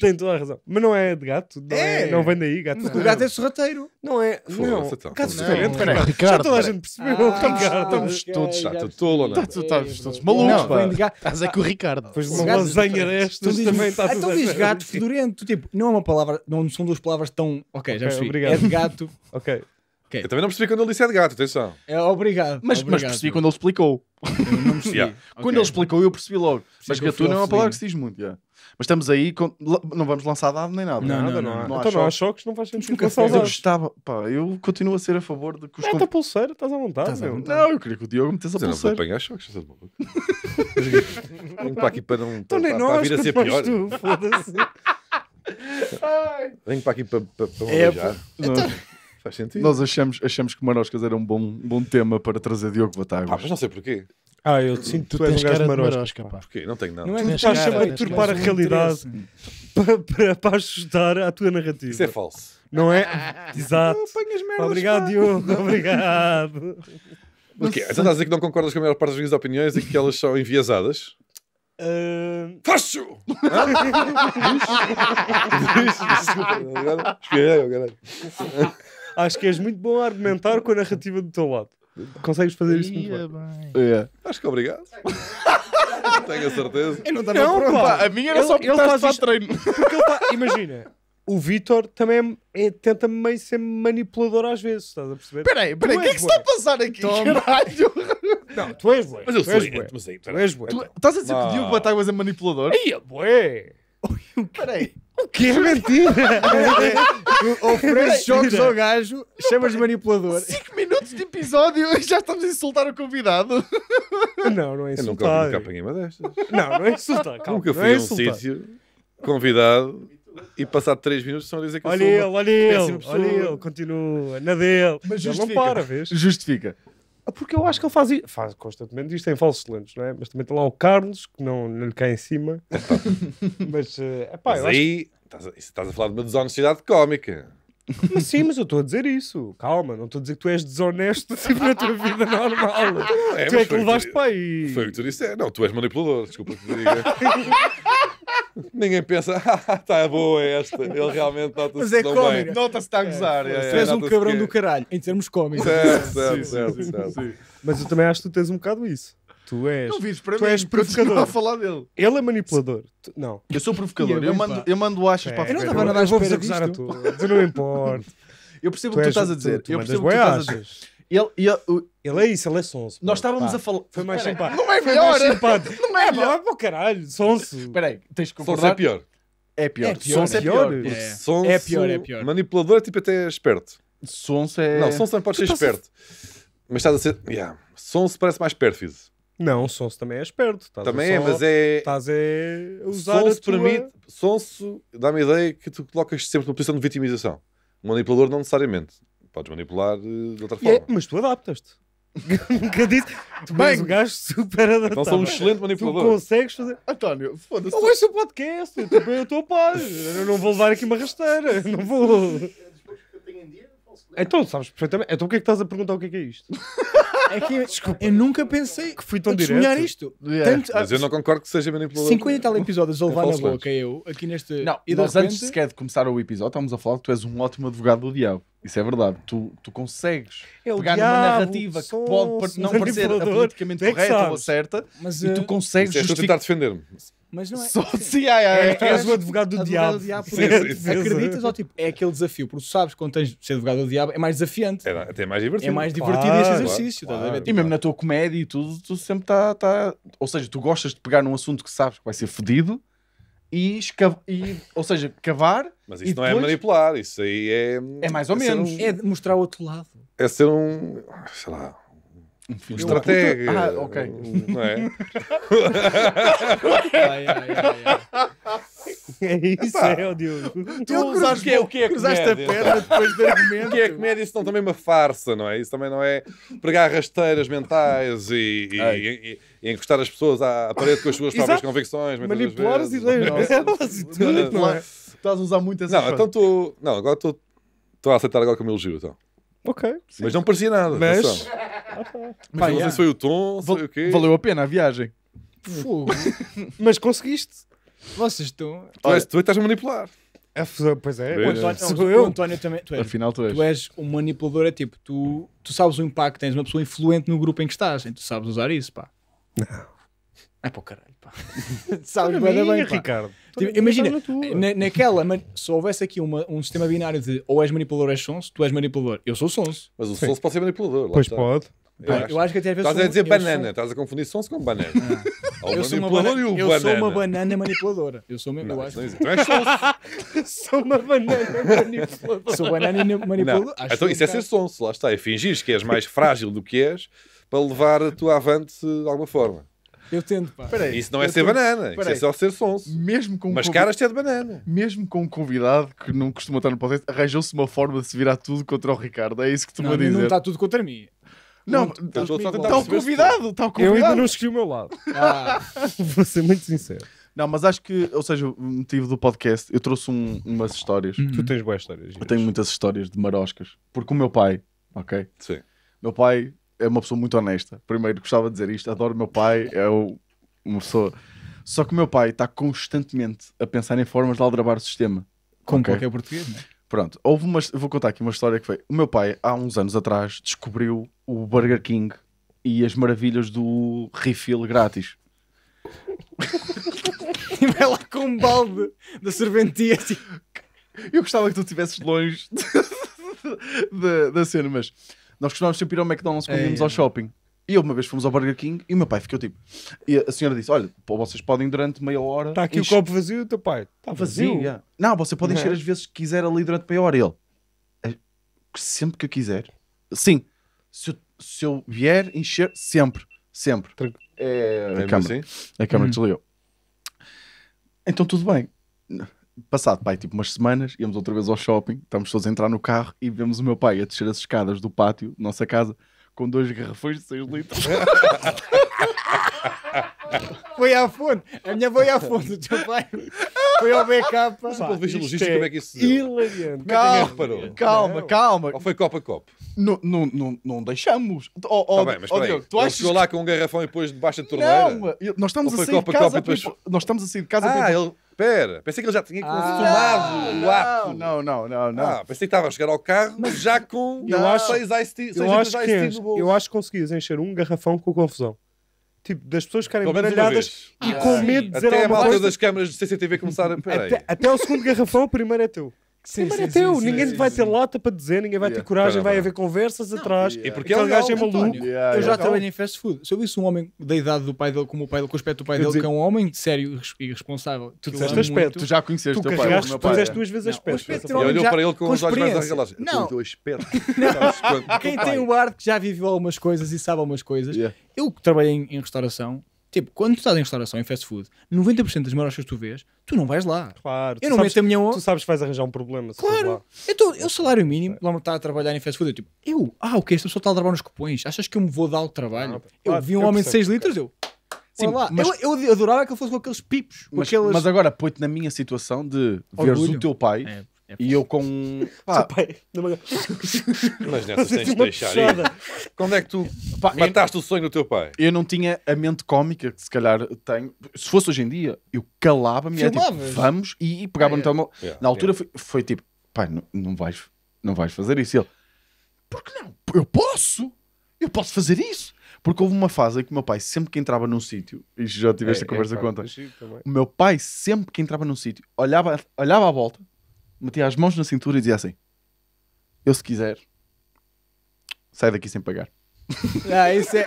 Tem toda a razão. Mas não é de gato. Não, é. é não vem daí, gato. Não. O gato é sorrateiro. Não é. Não. Então. Gato sorrateiro. Já toda a gente percebeu. É ah, estamos todos. Está tudo tolo, não Estamos todos malucos. Estás a com o Ricardo. Depois de uma lasanha destas então também está ah, então tudo Então diz gato fedorento. Tipo, não é uma palavra. Não são duas palavras tão. Ok, já percebi. É de gato gato. Ok. Okay. Eu também não percebi quando ele disse é de gato, atenção. É, obrigado. Mas, obrigado, mas percebi quando ele explicou. Eu não percebi. yeah. Quando okay. ele explicou, eu percebi logo. Preciso mas gatuno é uma palavra que se diz muito. Yeah. Mas estamos aí, com... não vamos lançar dado nem nada. Não, nada, não, não, não, não. Há então choques. não há choques, não faz sentido lançar dado. Eu gostava, pá, eu continuo a ser a favor de que os. Mete é, a pulseira, estás à vontade. Estás à vontade. Não, eu queria que o Diogo metesse a pulseira. Eu Não vou apanhar choques, estás maluco. Vim para aqui para não. Então nem nós, a vir a ser pior. Foda-se. [laughs] Venho para aqui para, para, é, então, Faz sentido. Nós achamos, achamos que Maroscas era um bom, bom tema para trazer Diogo Batáguas. Ah, mas não sei porquê. Ah, eu sinto que tu, tu tens um cara de marosca, marosca pá. Porquê? Não tenho nada. Não é tu estás sempre a deturpar a realidade para, para, para à tua narrativa. Isso é falso. Não é? [laughs] Exato. Não Obrigado, Diogo. Obrigado. Mas o quê? Então estás a dizer que não concordas com a maior parte das minhas opiniões e que elas são enviesadas? Uh... Fácil! Desculpa, agora, agora. Acho que és muito bom a argumentar com a narrativa do teu lado. Consegues fazer isso muito bem. Yeah. É. Acho que obrigado. [laughs] Tenho a certeza. Eu não estava pá, a minha era ele, só porque ele faz isto- treino. Porque ele tá- imagina, o Vitor também é, é, tenta meio ser manipulador às vezes, estás a perceber? Peraí, peraí, o que é que se está a passar aqui? Toma. Caralho! Não, tu és bué. Mas eu tu sou, bué. mas é, aí, peraí. Tu és bué. Tu, estás a dizer que o Diogo ah. Batáguas é manipulador? Aí é bué! Peraí. O que é mentira? [laughs] Ofereces jogos ao gajo, chamas de manipulador. 5 minutos de episódio e já estamos a insultar o convidado. Não, não é insultar. Eu nunca, nunca uma destas. Não, não é insultar. Calma, nunca fui é a um sítio convidado e passado 3 minutos estão a dizer que olha eu sou olha ele, olha ele, olha ele, continua, na dele. Mas justifica, não para, vês? Justifica. Ah, porque eu acho que ele faz, faz constantemente isto em falsos talentos, não é? Mas também tem lá o Carlos, que não, não lhe cai em cima. [laughs] mas, uh, epá, mas aí, estás, a, estás a falar de uma desonestidade cómica. Mas sim, mas eu estou a dizer isso. Calma, não estou a dizer que tu és desonesto [laughs] tipo, na tua vida normal. é, tu é que levaste que, para aí. Foi o que tu disseste. Não, tu és manipulador, desculpa que te diga. [laughs] Ninguém pensa, [laughs] ah, tá boa esta. Ele realmente nota-se. Mas é cómica. Nota-se está a gozar. É, é, é, é. é és um cabrão do caralho, em termos cómicos. Certo, [laughs] certo, certo. Mas eu também acho que tu tens um bocado isso. Tu és. Não vires para tu mim, és provocador. a falar dele. Ele é manipulador. Tu, não. Eu sou provocador. eu, mando, eu mando achas é, para a frente. Eu não estava nada a acusar a tua. Tu não importa. [laughs] Eu percebo o que tu estás a dizer. Eu percebo o que tu estás a dizer. Ele, ele, ele é isso, ele é sonso. Nós estávamos a falar. Foi mais simpático. Não é melhor! É? Não é, melhor. é para o caralho, sonso. Espera aí, tens que é concordar. Sonso é pior. É pior. Sonso é, é pior. É. Sonso é pior, Manipulador é tipo até esperto. Sonso é. Não, Sonso não pode tu ser esperto. Mas estás a ser. Yeah. Sonso parece mais pérfido. Não, Sonso também é esperto. Tás também é, só... mas é. Estás a usar. Sonso a tua... permite. Sonso dá-me a ideia que tu colocas sempre numa posição de vitimização. O manipulador não necessariamente podes manipular eh, de outra é, forma. É, mas tu adaptas-te. [laughs] Nunca disse. Tu bem, um gajo super adaptado. Então sou um excelente manipulador. Tu consegues fazer. António, foda-se. Não ouço o podcast. Eu também tipo, estou a par. Eu não vou levar aqui uma rasteira. Não vou. É então, sabes perfeitamente. Então, o que é que estás a perguntar? O que é que é isto? [laughs] É que eu, Desculpa. eu nunca pensei que fui tão direto. isto. Yeah. Tanto, mas eu não concordo que seja manipulador. 50 e tal episódios a levar na boca eu, aqui neste... Não, e nós antes sequer de começar o episódio estamos a falar que tu és um ótimo advogado do diabo. Isso é verdade. Tu, tu consegues é pegar diabo, numa narrativa que pode não parecer politicamente é correta ou certa mas, e tu eh, consegues... Justific... É tentar defender-me. Mas não é. Só se assim, ai, ai, é, és o advogado do advogado diabo. diabo sim, sim, acreditas ou tipo, é aquele desafio, porque tu sabes que quando tens de ser advogado do diabo é mais desafiante. É até mais divertido. É mais divertido claro, esse exercício. Claro, claro. E mesmo na tua comédia e tudo, tu sempre está. Tá... Ou seja, tu gostas de pegar num assunto que sabes que vai ser fodido e, e, ou seja, cavar. Mas isso não é manipular, isso aí é. É mais ou é menos. Um... É mostrar o outro lado. É ser um. sei lá um estratega. Ah, ok. [laughs] Não é? ai, ai, ai, ai. É isso, Epá, é, o Diogo. Tu usaste que é, o que é cruzaste a perna depois do argumento. O que é comédia, isso não também é uma farsa, não é? Isso também não é pregar rasteiras mentais e, e, e, e encostar as pessoas à, parede com as suas próprias convicções. Manipular as ideias delas e tudo, é? não é? Estás a usar muito essa Não, então tu... Não, agora estou a aceitar agora como elogio, então. Ok. sim. Mas não parecia nada. Mas- ah, Mas não sei se foi o tom, Val- o quê. Valeu a pena a viagem. Fogo. [laughs] Mas conseguiste. Vocês estão. Tu, és, tu é que estás a manipular. É, Pois é. O António, não, eu. António também. Tu és, Afinal, tu és. tu és um manipulador, é tipo, tu, tu sabes o impacto, tens uma pessoa influente no grupo em que estás, então tu sabes usar isso, pá. Não. É para o caralho, pá. [laughs] sabes Olha, bem, pá. Ricardo. Tipo, imagina, na, naquela, man, se houvesse aqui uma, um sistema binário de ou és manipulador ou és sonso, tu és manipulador. Eu sou sonso. Mas o Sim. sonso pode ser manipulador. Pois está. pode. Eu, acho, acho, que até às vezes. Estás a dizer banana, sou... estás a confundir sonso com banana. Ah. Eu, sou uma banana eu banana. sou uma banana manipuladora. Eu sou mesmo não, eu acho. Não, tu és sonso. [laughs] sou uma banana manipuladora. Sou banana manipuladora. Então, isso é ser é sonso, lá está. É fingir que és mais frágil do que és para levar a tua avante de alguma forma. Eu tento, pá. Peraí, isso não é ser tento. banana, Peraí. isso é só ser sonso. Mesmo com Mas caras caras é de banana. Mesmo com um convidado que não costuma estar no podcast, arranjou-se uma forma de se virar tudo contra o Ricardo. É isso que tu me a dizer. Não está tudo contra mim. Não, está o convidado, está o convidado. Eu ainda não escolhi o meu lado. Ah. [laughs] Vou ser muito sincero. Não, mas acho que, ou seja, o motivo do podcast, eu trouxe um, umas histórias. Uhum. Tu tens boas histórias. Eu tenho muitas histórias de maroscas. Porque o meu pai, ok? Sim. Meu pai é uma pessoa muito honesta. Primeiro, gostava de dizer isto. Adoro meu pai, é uma pessoa. Só que o meu pai está constantemente a pensar em formas de aldrabar o sistema. Como okay. qualquer português, né? Pronto, houve uma. Vou contar aqui uma história que foi. O meu pai, há uns anos atrás, descobriu o Burger King e as maravilhas do refill grátis. [laughs] e vai lá com um balde da serventia. Tipo. Eu gostava que tu estivesses longe [laughs] da cena, mas nós costumávamos sempre ir ao McDonald's quando é, íamos é. ao shopping. E eu, uma vez fomos ao Burger King e o meu pai ficou tipo. E a senhora disse: Olha, vocês podem durante meia hora. Está aqui enche... o copo vazio, teu pai. Está vazio. vazio Não, você pode encher é? as vezes que quiser ali durante meia hora. E ele: é, Sempre que eu quiser. Sim. Se eu, se eu vier encher, sempre. Sempre. Tranquilo. É, é, a câmara, assim? a câmara hum. desligou. Então tudo bem passado, pai, tipo umas semanas, íamos outra vez ao shopping, estamos todos a entrar no carro e vemos o meu pai a descer as escadas do pátio, da nossa casa, com dois garrafões de 6 litros. [laughs] foi à fonte. A minha foi à fonte. O teu pai foi ao backup. Mas pelo visto logístico, como é que isso se deu? Hilariante. É calma, calma, calma, calma. Ou foi copo a copo? Não, não, não, não deixamos. Oh, oh, tá bem, mas oh, Deus, tu achas... chegou lá com um garrafão e depois debaixo da torneira? Não, de casa, copo, nós estamos a sair de casa... Ah, ele... Pera, pensei que ele já tinha ah, consumado não, o ato. Não, não, não, não. Ah, pensei que estava a chegar ao carro, mas já com eu acho, seis ice tea, eu acho que Eu acho que conseguias encher um garrafão com confusão. Tipo, das pessoas ficarem baralhadas e ah, com medo de dizer até alguma coisa. Até a malta das câmaras de CCTV começar a... Até, até o segundo garrafão, o primeiro é teu. Sim, sim, é teu, sim, ninguém vai ter lota para dizer, ninguém vai ter coragem, vai haver conversas atrás. É porque ele gajo é maluco. Eu já trabalhei em fast food. Se eu visse um homem da idade do pai dele, como o pai dele, com o aspecto do pai dele, que é um homem sério e responsável. Tu disseste aspecto. Tu já conheces o teu pai. Tu fizeste duas vezes aspecto. É é e olhou para ele com os olhos mais arregalados. Não. [laughs] Quem tem o ar que já viveu algumas coisas e sabe algumas coisas. Eu que trabalhei em restauração, Tipo, quando tu estás em restauração, em fast food, 90% das coisas que tu vês, tu não vais lá. Claro. Eu não sabes, meto a minha Tu sabes que vais arranjar um problema se Claro. Lá. Então, eu, salário mínimo, é. lá me está a trabalhar em fast food, eu tipo, eu, ah, o que esta pessoa está a trabalhar nos cupões, achas que eu me vou dar o trabalho? eu claro, vi um eu homem de 6 litros, eu... Sim, lá. Mas, eu, eu adorava que ele fosse com aqueles pipos. Com mas, mas agora, põe-te na minha situação de veres Orgulho. o teu pai é é e eu com. [laughs] Pá, pai, mas nessas tens de deixar aí. Quando é que tu pá, mataste eu... o sonho do teu pai? Eu não tinha a mente cómica que se calhar tenho. Se fosse hoje em dia, eu calava-me e é tipo, vamos e, e pegava ah, no é. telemóvel. Yeah. É. Na altura yeah. foi, foi, tipo, pai, não, não, vais, não vais fazer isso. E ele, porque não? Eu posso! Eu posso fazer isso! Porque houve uma fase em que o meu pai, sempre que entrava num sítio, e já tive esta conversa é, o meu pai, sempre que entrava num sítio, olhava, olhava à volta metia as mãos na cintura e dizia assim: Eu, se quiser, sai daqui sem pagar. Ah, isso, é,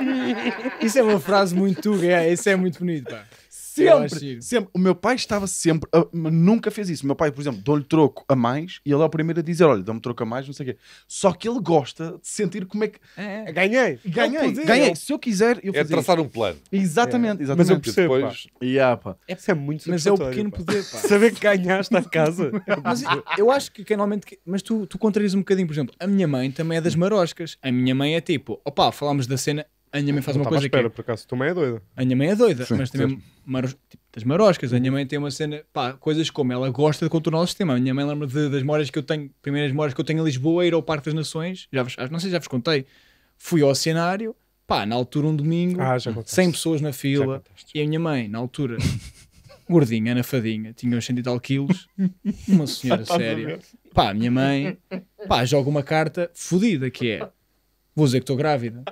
isso é uma frase muito tuga, é, isso é muito bonito, pá. Sempre, sempre. O meu pai estava sempre, a, nunca fez isso. O meu pai, por exemplo, dou-lhe troco a mais e ele é o primeiro a dizer: olha, dá-me troco a mais, não sei o quê. Só que ele gosta de sentir como é que. É. é. é ganhei, ganhei, poder, ganhei. Se eu quiser, eu É traçar isso. um plano. Exatamente, é. exatamente. Mas eu percebo. Depois... Yeah, é, pá. É, é muito Mas é o pequeno pá. poder, pá. Saber que ganhaste na casa. [laughs] mas eu acho que quem normalmente. Mas tu, tu contrarias um bocadinho, por exemplo, a minha mãe também é das maroscas. A minha mãe é tipo: opá, falámos da cena a minha mãe faz uma coisa espera, que. É- por acaso, tua mãe é doida. A minha mãe é doida, Sim, mas também tipo, das maroscas. A minha mãe tem uma cena, pá, coisas como ela gosta de contornar o sistema. A minha mãe lembra de, das memórias que eu tenho, primeiras memórias que eu tenho em Lisboa, ir ao Parque das Nações. Já vos, ah, não sei se já vos contei. Fui ao cenário, pá, na altura, um domingo, ah, 100 pessoas na fila. E a minha mãe, na altura, [laughs] gordinha, anafadinha, tinha uns cento e tal quilos, uma senhora [laughs] séria. Pá, a minha mãe, pá, joga uma carta fodida que é vou dizer que estou grávida.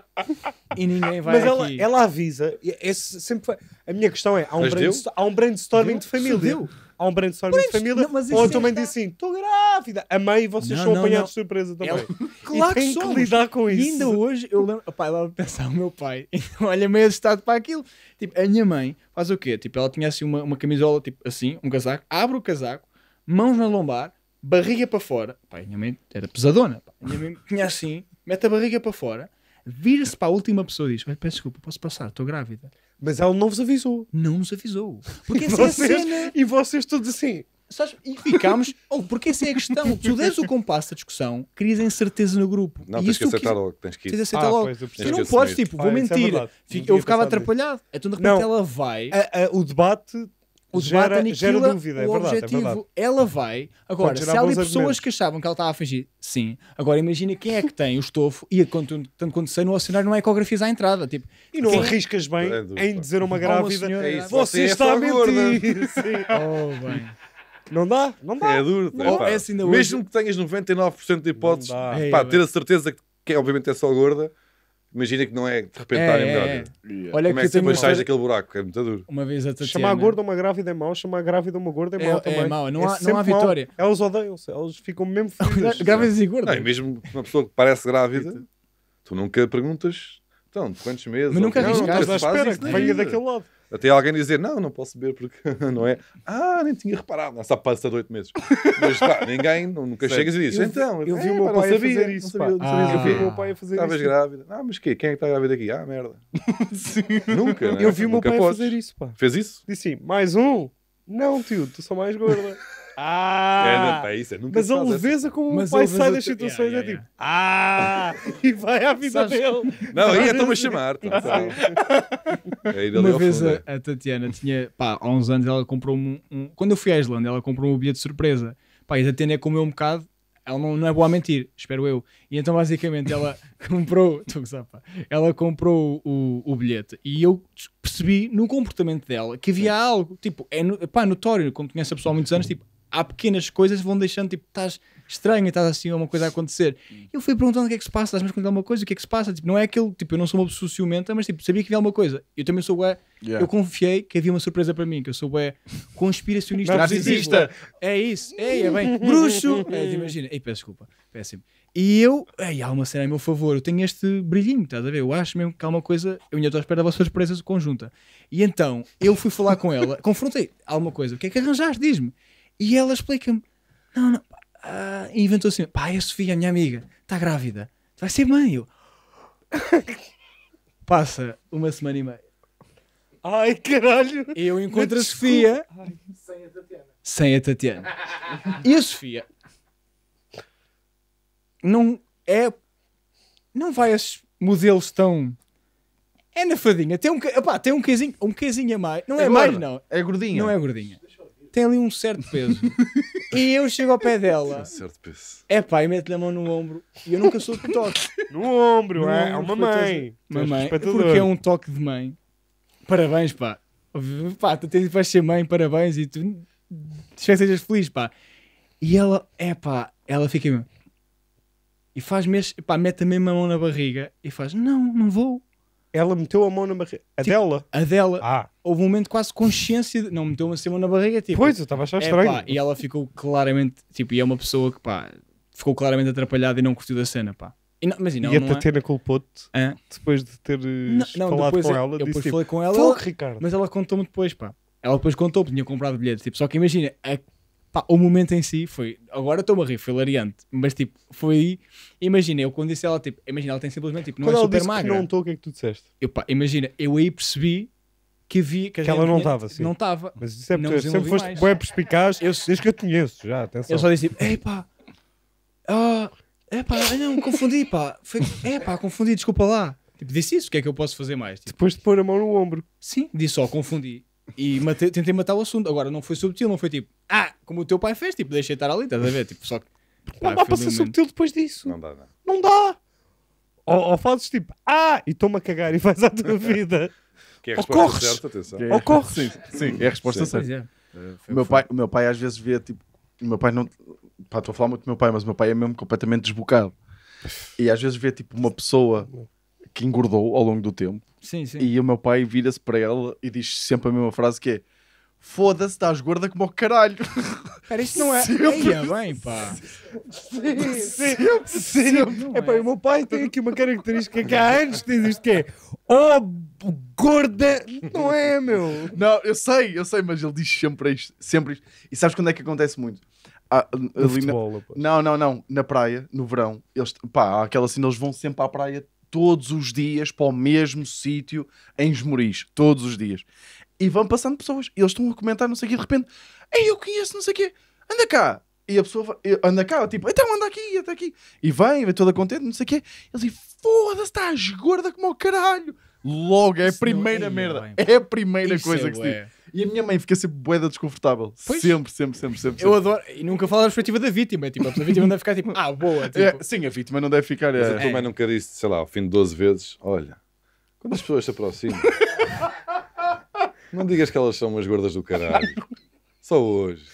e ninguém vai Mas ela, aqui. ela avisa. Esse sempre A minha questão é: há um, brand há um brainstorming Deu? de família. deu. Há um brainstorming Mas- de família. não, mas ou a é tua mãe diz assim: estou grávida. A mãe e vocês Não, são apanhados de surpresa também. Ela- Claro e que tem que lidar com isso. E ainda hoje eu lembro, opá, eu dava a pensar, o meu pai [laughs] olha meio assustado para aquilo. Tipo, a minha mãe faz o quê? Tipo, ela tinha assim uma, uma camisola, tipo assim, um casaco, abre o casaco, mãos na lombar, barriga para fora. Pá, a minha mãe era pesadona. A minha mãe tinha assim, mete a barriga para fora, vira-se para a última pessoa e diz: Peço desculpa, posso passar, estou grávida. Mas ela não vos avisou. Não nos avisou. Porque essa vocês, é a cena. E vocês todos assim. Sabes? E ficámos. [laughs] oh, porque essa é a questão. Tu des o compasso da discussão, crias incerteza no grupo. Não, e tens que aceitar que... logo. Tens que, tens aceitar ah, logo. Pois, tu não podes, tipo, ah, vou é mentir. É eu ficava atrapalhado. Então, de repente, não, ela vai. A, a, o debate o gera, aniquila gera dúvida, é o verdade, é objetivo. É ela vai. Agora, se há ali pessoas argumentos. que achavam que ela estava a fingir, sim. Agora imagina quem é que tem o estofo e quando, tanto quando sei no acionário não há ecografias à entrada. Tipo, e não arriscas bem é em dizer a uma grávida uma senhora, é isso, você, é está a mentir. [laughs] sim. Oh, bem. Não dá? Não dá. É duro. Não, é, assim, mesmo hoje... que tenhas 99% de hipóteses, pá, ter a certeza que, que obviamente é só gorda, Imagina que não é de repente estar é, melhor. É, é. Yeah. Olha Como que é que depois história... sais daquele buraco? É muito duro. Uma vez a Tatiana... Chamar a gorda uma grávida é mau, chamar a grávida uma gorda é, é mau é, também. É mau, não, é há, não há vitória. Mau. Elas odeiam-se, elas ficam mesmo [laughs] felizes. Grávidas e gordas. Não, e mesmo uma pessoa que parece grávida, tu nunca perguntas, então, de quantos meses? Mas nunca não, não, não estás à espera que venha daquele lado. Até alguém dizer, não, não posso beber porque [laughs] não é. Ah, nem tinha reparado. Nossa, passa de oito meses. Mas pá, [laughs] ninguém nunca certo. chegas e dizes, então, é, eu vi o meu pai fazer isso. eu vi o meu pai a fazer isso. Estavas grávida. Ah, mas quê? Quem é que está grávida aqui? Ah, merda. Sim. Nunca, né? Eu vi o meu pai a fazer isso, pá. Fez isso? Disse, assim, mais um? Não, tio, tu sou mais gorda. Ah! É, é isso, é nunca mas a leveza como mas o pai sai das situações é tipo. Ah! [laughs] e vai à vida Sabes... dele. Não, aí estão-me é então. [laughs] é a chamar. Uma vez a, a, Tatiana tinha, pá, há uns anos ela comprou um, um, Quando eu fui à Islândia, ela comprou um bilhete de surpresa. Pá, e a Tatiana comeu um bocado. Ela não, não é boa a mentir, espero eu. E então, basicamente, ela [laughs] comprou. Estou a pá, ela comprou o, o bilhete e eu percebi no comportamento dela que havia algo, tipo, é no, pá, notório, como conheço a pessoa há muitos anos, tipo, há pequenas coisas que vão deixando, tipo, estás estranho, estás assim, uma coisa a acontecer. Eu fui perguntando o que é que se passa, estás-me a alguma coisa, o que é que se passa? Tipo, não é aquele, tipo, eu não sou uma pessoa ciumenta, mas tipo, sabia que havia alguma coisa. Eu também sou ué, yeah. eu confiei que havia uma surpresa para mim, que eu sou ué, conspiracionista. É narcisista! É isso, é, é bem, bruxo! [laughs] É, imagina, ei, peço desculpa, péssimo. E eu, ei, há uma cena a meu favor, eu tenho este brilhinho, estás a ver? Eu acho mesmo que há uma coisa, eu ainda estou à espera da vossa surpresa conjunta. E então, eu fui falar com ela, [laughs] confrontei há alguma coisa, o que é que arranjaste? Diz-me. E ela explica-me: Não, não. Ah, e inventou assim: Pá, é a Sofia, a minha amiga, está grávida. Vai ser mãe. Eu. [laughs] Passa uma semana e meia. Ai, caralho! Eu encontro a Sofia. Ai, sem a Tatiana. Sem a Tatiana. e a Sofia. Não é. Não vai a esses modelos tão. É na fadinha. Tem um, opá, tem um quezinho, um quezinho a mais. Não é, é mais, não. É gordinha. Não é gordinha tem ali um certo peso. [laughs] e eu chego ao pé dela. Um certo peso. É pá, e mete-lhe a mão no ombro. E eu nunca sou de toque. no ombro, é? no é? Ombro, é uma mãe. Mamãe. porque é um toque de mãe. Parabéns, pá. Pá, tu tens, vais ser mãe, parabéns. E tu. Espero que sejas feliz, pá. E ela, é pá, ela fica. E faz mesmo, pá, mete a mesma mão na barriga e faz: Não, não vou. Ela meteu a mão na barriga. A tipo, dela? A dela. Ah. Houve um momento quase consciência. De... Não, meteu-me assim a mão na barriga. Tipo, pois, eu estava a achar é, estranho. Pá, e ela ficou claramente. Tipo, e é uma pessoa que, pá, ficou claramente atrapalhada e não curtiu da cena, pá. E, não, mas, e, não, e a é? Tatiana culpou-te depois de ter falado com, ela, eu depois tipo, falei com ela. Ricardo. Mas ela contou-me depois, pá. Ela depois contou porque tinha comprado bilhete. Tipo, só que imagina, a Pá, o momento em si foi. Agora estou-me a rir, foi lariante. Mas tipo, foi. Imagina, eu quando disse ela, tipo, imagina, ela tem simplesmente tipo, não quando é super magra. não estou, o que é que tu disseste? Eu, pá, imagina, eu aí percebi que vi que, que ela não estava assim. Não estava. Mas isso é não porque sempre foste bem perspicaz, eu, desde que eu te conheço já, atenção. Eu só disse tipo, ei pá, ah, é pá, ah, não, confundi pá, foi, pá, confundi, desculpa lá. Tipo, disse isso, o que é que eu posso fazer mais? Tipo, Depois de pôr a mão no ombro. Sim, disse só, confundi. E matei, tentei matar o assunto. Agora, não foi subtil, não foi tipo, ah, como o teu pai fez, tipo, deixei estar ali, estás a ver? Tipo, só que. Não dá para ser subtil depois disso. Não dá, não. Não dá! Ou, ou fazes tipo, ah, e toma a cagar e vais à tua [laughs] vida. Que é a Ou resposta corres. certa, atenção. Ou é corres. Sim, sim, é a resposta Sim. certa. é. Eh, o meu, pai, o meu pai às vezes vê tipo. O meu pai não. Pá, estou a falar muito do meu pai, mas o meu pai é mesmo completamente desbocado. E às vezes vê tipo uma pessoa que engordou ao longo do tempo. Sim, sim. E o meu pai vira-se para ela e diz sempre a mesma frase que é Foda-se, estás gorda como o caralho. [laughs] Pera, isto não é. Sempre. Eia, é bem, pá. Sim, sempre, sempre. É, pá, o meu pai tem aqui uma característica que há anos diz isto que é. Oh, gorda. Não é, meu. Não, eu sei, eu sei, mas ele diz sempre isto. Sempre isto. E sabes quando é que acontece muito? Ah, ali futebol, na... Não, não, não. Na praia, no verão, eles, pá, aquela cena, eles vão sempre à praia todos os dias para o mesmo sítio em Esmoriz, todos os dias. E vão passando pessoas, e eles estão a comentar, não sei o quê, de repente, ei, eu conheço, não sei o quê, anda cá. E a pessoa anda cá, tipo, então anda aqui, anda aqui. E vem, vem toda contente, não sei o quê. Eles dizem, foda-se, estás gorda como o caralho. Logo, é a primeira é merda. É a primeira Isso é coisa é que se diz. E a minha mãe fica sempre boeda desconfortável. Pois. Sempre, sempre, sempre, sempre. Eu adoro. E nunca falo da perspectiva da vítima. Tipo, a vítima não deve ficar tipo, ah, boa. É, tipo. É, sim, a vítima não deve ficar. Mas a é. tua mãe nunca disse, sei lá, ao fim de 12 vezes: olha, quando as pessoas se aproximam, [laughs] não digas que elas são umas gordas do caralho. Só hoje.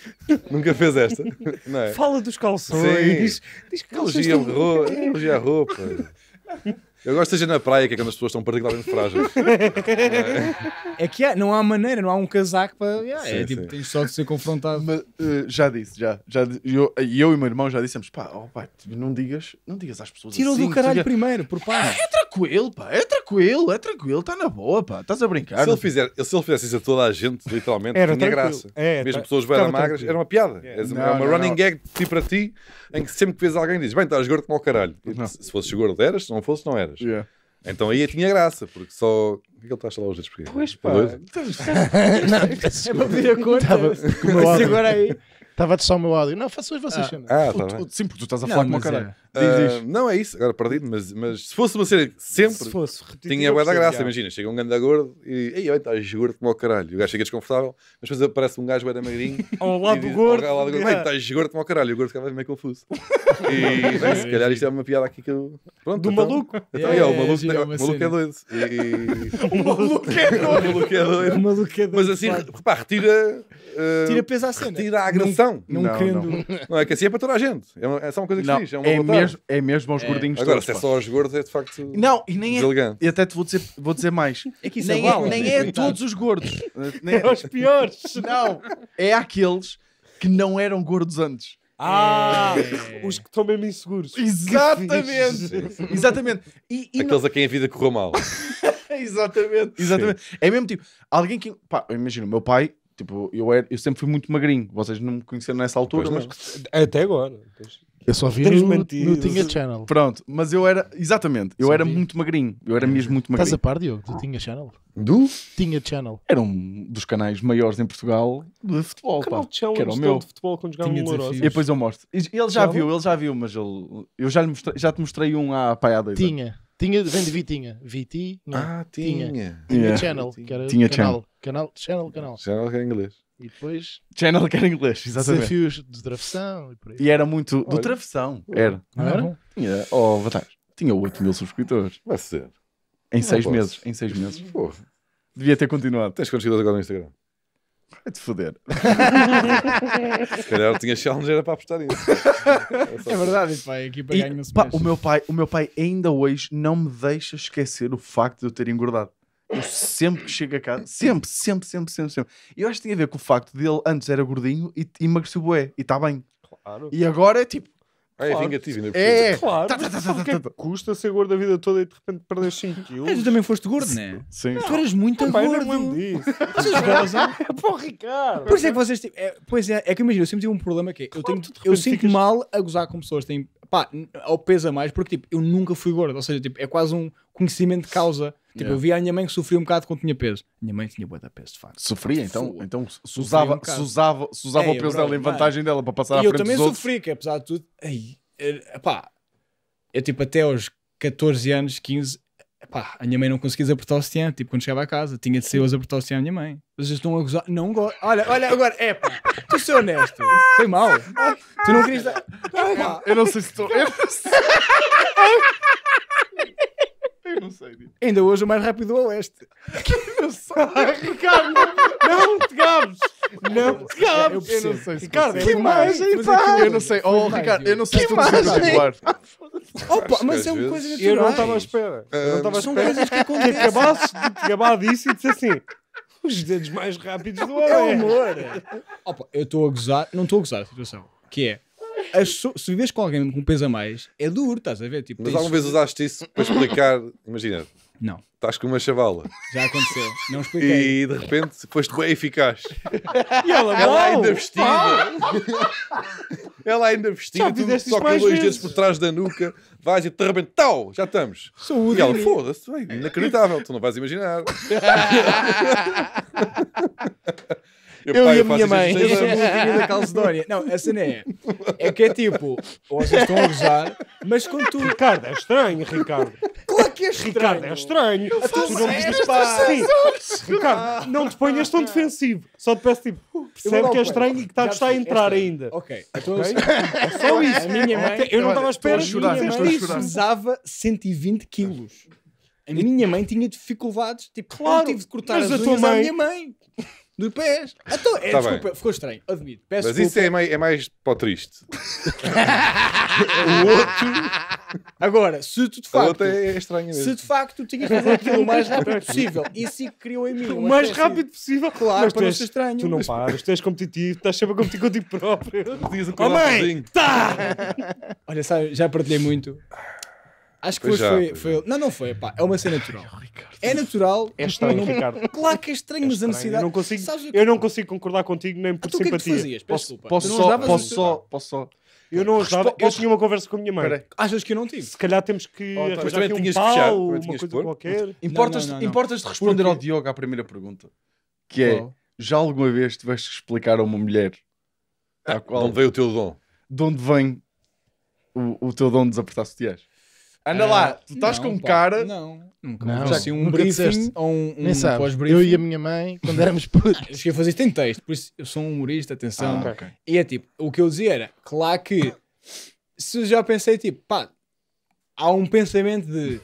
Nunca fez esta. [laughs] Não é? Fala dos calções. Sim. Diz, que calções. Elogia, estão... Elogia a roupa. Eu gosto de ir na praia, que é quando as pessoas estão particularmente frágeis. [laughs] é que não há maneira, não há um casaco para. Yeah, é sim, é tipo, sim. tens só de ser confrontado. Mas, uh, já disse, já. já eu, eu e o meu irmão já dissemos, pá, oh, pai, não digas, não digas às pessoas Tira assim, do caralho diga... primeiro, por pá. É, tranquilo, pá, é tranquilo, é tranquilo, está na boa, pá, estás a brincar. Se ele, fizer, se ele fizesse isso a toda a gente, literalmente, era tinha tranquilo. graça. É, Mesmo tá, pessoas bem magras, era uma piada. Yeah. É. é uma, não, uma não, running não. gag de ti para ti, em que sempre que vês alguém dizes, bem, estás gordo como o caralho. Se fosses gordo eras, se não fosse não eras. Yeah. Então aí tinha graça, porque só. O que é que ele está a estalar os dedos? Porquê? Pois pá, então, [laughs] é para pedir a conta. agora aí. Estava a deixar o meu áudio. Não, faço hoje vocês. Ah, ah tá Sim, porque tu estás a falar com o é. caralho. Diz, diz. Uh, não é isso, agora perdido, mas, mas se fosse uma cena sempre, se fosse, tinha da graça. Já. Imagina, chega um ganda gordo e ei, olha, estás gordo como o caralho. O gajo chega desconfortável, mas depois aparece um gajo bué da magrinho [laughs] ao lado do gordo. Ao lado gordo, estás gordo como o caralho. O gordo ficava meio confuso. [laughs] E bem, se é calhar isto é uma piada aqui que eu. Pronto, do então, maluco. Então, yeah, [laughs] o maluco, é, o maluco é doido. E... o maluco é doido. o maluco é doido. maluco é doido. Mas assim, repá, retira. Uh, eh, tira peso à cena. Retira a agressão. Não, não, não, não. é que assim é para toda a gente. É, uma, é só uma coisa que se diz. É uma é mesmo, é mesmo aos é. gordinhos Agora, todos, se é só aos gordos, é de facto. Não, e nem é. E até te vou dizer, vou dizer mais. [laughs] É que isso é nem é, bala, nem é a todos os gordos. [laughs] É-, é aos piores. Não, é aqueles que não eram gordos antes. Ah, é. os que estão mesmo inseguros. [laughs] Exatamente. Exatamente. E, e Aqueles não... a quem a vida correu mal. Exatamente. Exatamente. É mesmo tipo, alguém que. Pá, imagina, o meu pai, tipo, eu, era, eu sempre fui muito magrinho. Vocês não me conheceram nessa altura, mas. Até agora. Eu só vi Desmentido. no, no Tinha Channel. Pronto, mas eu era, exatamente, eu Só era vi. muito magrinho. Eu era mesmo muito Estás a par, Diogo? Tu tinha Channel? Do? Tinha Channel. Era um dos canais maiores em Portugal de futebol. pá, canal de que era é o meu. de futebol quando jogava Tinha no E depois eu mostro. Ele já viu, ele já viu, mas ele, eu já, lhe mostrei, já te mostrei um à pá, há Tinha. Tinha, vem de Vitinha. Vitinha. É? Ah, tinha. tinha. Tinha. Channel. Que era Tinha canal. Channel. Canal, channel, canal. Já era é em inglês. E depois. Channel Care Inglês, exatamente. Desafios de travessão e por aí. E era muito. Olha, do travessão. Era. Não era? Não. Tinha, oh, batalha. Tinha 8 mil subscritores. Vai ser. Em 6 meses. Em 6 meses. Porra. Devia ter continuado. Tens quantos seguidores agora no Instagram? Vai-te foder. [laughs] Se calhar tinha challenge era para apostar nisso. É verdade, pá, a equipa e, ganha pá, o meu pai, o meu pai ainda hoje não me deixa esquecer o facto de eu ter engordado. Eu sempre que chego a casa, [laughs] sempre, sempre, sempre, sempre, sempre. E eu acho que tinha a ver com o facto de ele antes era gordinho e emagreceu bué, e está bem. Claro. E agora é tipo. Ah, é vingativo, ainda É, claro. Tá, tá, tá, custa ser gordo a vida toda e de repente perder 5 quilos? Mas tu também foste gordo, não é? Sim. Tu eras muito Pai, gordo. Eu não disso. Vocês [laughs] Pô, Ricardo. Por é que vocês... É, pois é, é que imagina, eu sempre tive um problema que é... Eu, eu sinto mal a gozar com pessoas que têm pá, ao pesa mais, porque tipo, eu nunca fui gordo, ou seja, tipo, é quase um conhecimento de causa. Tipo, yeah. eu via a minha mãe que sofria um bocado quando tinha peso. Minha mãe tinha boa da peso, de facto. Sofria, tipo, então, então se usava, um se usava, se usava Ei, é, o peso bro, dela em vantagem dela para passar e à frente dos outros. eu também sofri, que é, apesar de tudo, aí, eh, pá, eu tipo até aos 14 anos, 15, pá, a minha mãe não conseguia desapertar o sutiã, tipo, quando chegava a casa, tinha de ser eu desapertar o sutiã à minha mãe. Vocês estão a gozar, não gosto. Olha, olha, agora, é pá, tu ser honesto, foi mal. Tu não querias dar. Epá. Eu não sei se estou. Eu não sei. Eu não sei. Ainda hoje o mais rápido do é Oeste. não [laughs] sei. Ricardo, não te gabes. Não te gabes. Eu, eu não sei se Ricardo, que imagem, é pá. Eu não sei. Oh, Ricardo, eu não sei se tu Opa, mas é uma coisa natural. Eu não estava à espera. Eu não estava à espera. São coisas que [laughs] acontecem. Que acabasses de te gabar disso e disse assim os dedos mais rápidos do é homem. É humor. Opa, eu estou a gozar, não estou a gozar a situação, que é so se vives com alguém com peso a mais, é duro, estás a ver? Tipo, Mas alguma vez usaste isso para explicar, imagina, não. Estás com uma chavala. Já aconteceu. Não expliquei. E de repente foste bem eficaz. E ela, ela ainda vestida. ela ainda vestida. Tu, só com dois dedos por trás da nuca. Vais e de repente, tal, já estamos. Saúde. E ela, foda-se, inacreditável. tu não vais imaginar. [laughs] eu, e a minha mãe. Eu da Calcedónia. Não, a cena é. É que é tipo, ou vocês estão a gozar, mas quando tu. Ricardo, é estranho, Ricardo. Claro que é estranho. Ricardo, é estranho. Eu tu não dizes Ricardo, não te ponhas tão defensivo. Só te peço tipo, percebe que é estranho e que está a é entrar ainda. Ok, então. É só isso. Eu não estava à espera de mãe Pesava 120 quilos. A minha mãe tinha dificuldades. Tipo, claro, tive de cortar mas as a tua minha mãe do pés. Então, é, Tá bem. desculpa, ficou estranho, admito. Peço Mas isso é mais, é mais para o triste. [laughs] o outro, Agora, se tu de o facto. outro é estranho mesmo. Se de facto tinhas de fazer aquilo o mais rápido possível, isso é que criou em mim. [laughs] O mais rápido possível. Claro, para não ser estranho. Tu não paras, tu és competitivo, estás sempre a competir contigo próprio. Pedias um Oh, mãe! Tá! [laughs] Olha, sabe, já partilhei muito Acho que foi, já, foi, foi, Não, não foi, pá. É uma cena natural. Ai, é, é natural. É estranho, não... Ricardo. Claro que é estranho, é mas a necessidade. Eu não consigo, Sabes, eu é não consigo concordar contigo nem por simpatia. que é que fazias? Posso, posso, só, posso, só, posso só. Eu não ajudava. Eu tinha uma conversa com a minha mãe. Peraí. Achas que eu não tive? Se calhar temos que oh, também tinhas um pau, uma coisa por? qualquer. Importas, não, não, não. importas de responder Porque... ao Diogo à primeira pergunta? Que é, já alguma vez tiveste que explicar a uma mulher ah, qual... de onde veio o teu dom? De onde vem o, o teu dom de desapertar sutiãs? Anda lá, ah, tu estás com um cara. Não, nunca não, já, assim, um briefing ou um, um pós-briefing. Eu e a minha mãe, quando éramos putos. eu cheguei a fazer isto em texto, por isso eu sou um humorista, atenção. Ah, okay. E é tipo, o que eu dizia era, claro que se já pensei, tipo, pá, há um pensamento de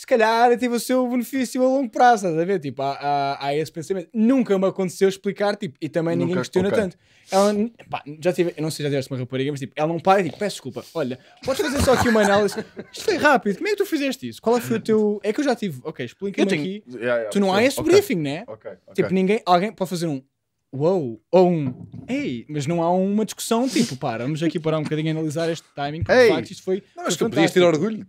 se calhar tive o seu benefício a longo prazo, estás a ver? Tipo, há, há, há, esse pensamento. Nunca me aconteceu explicar, tipo, e também Nunca, ninguém questiona okay. tanto. Ela, pá, já tive, não sei, já tiveste uma rapariga, mas tipo, ela não para e tipo, peço desculpa, olha, podes fazer só aqui uma análise. Isto foi rápido, como é que tu fizeste isso? Qual é foi o teu. É que eu já tive, ok, explica-me tenho... aqui. Yeah, yeah, tu não há esse okay. briefing, né? Okay, okay. Tipo, ninguém, alguém pode fazer um. Uou, ou um ei, mas não há uma discussão tipo, para, vamos aqui parar um bocadinho a analisar este timing, porque ei, de facto isto foi. Não, mas foi tu fantástico. podias ter orgulho,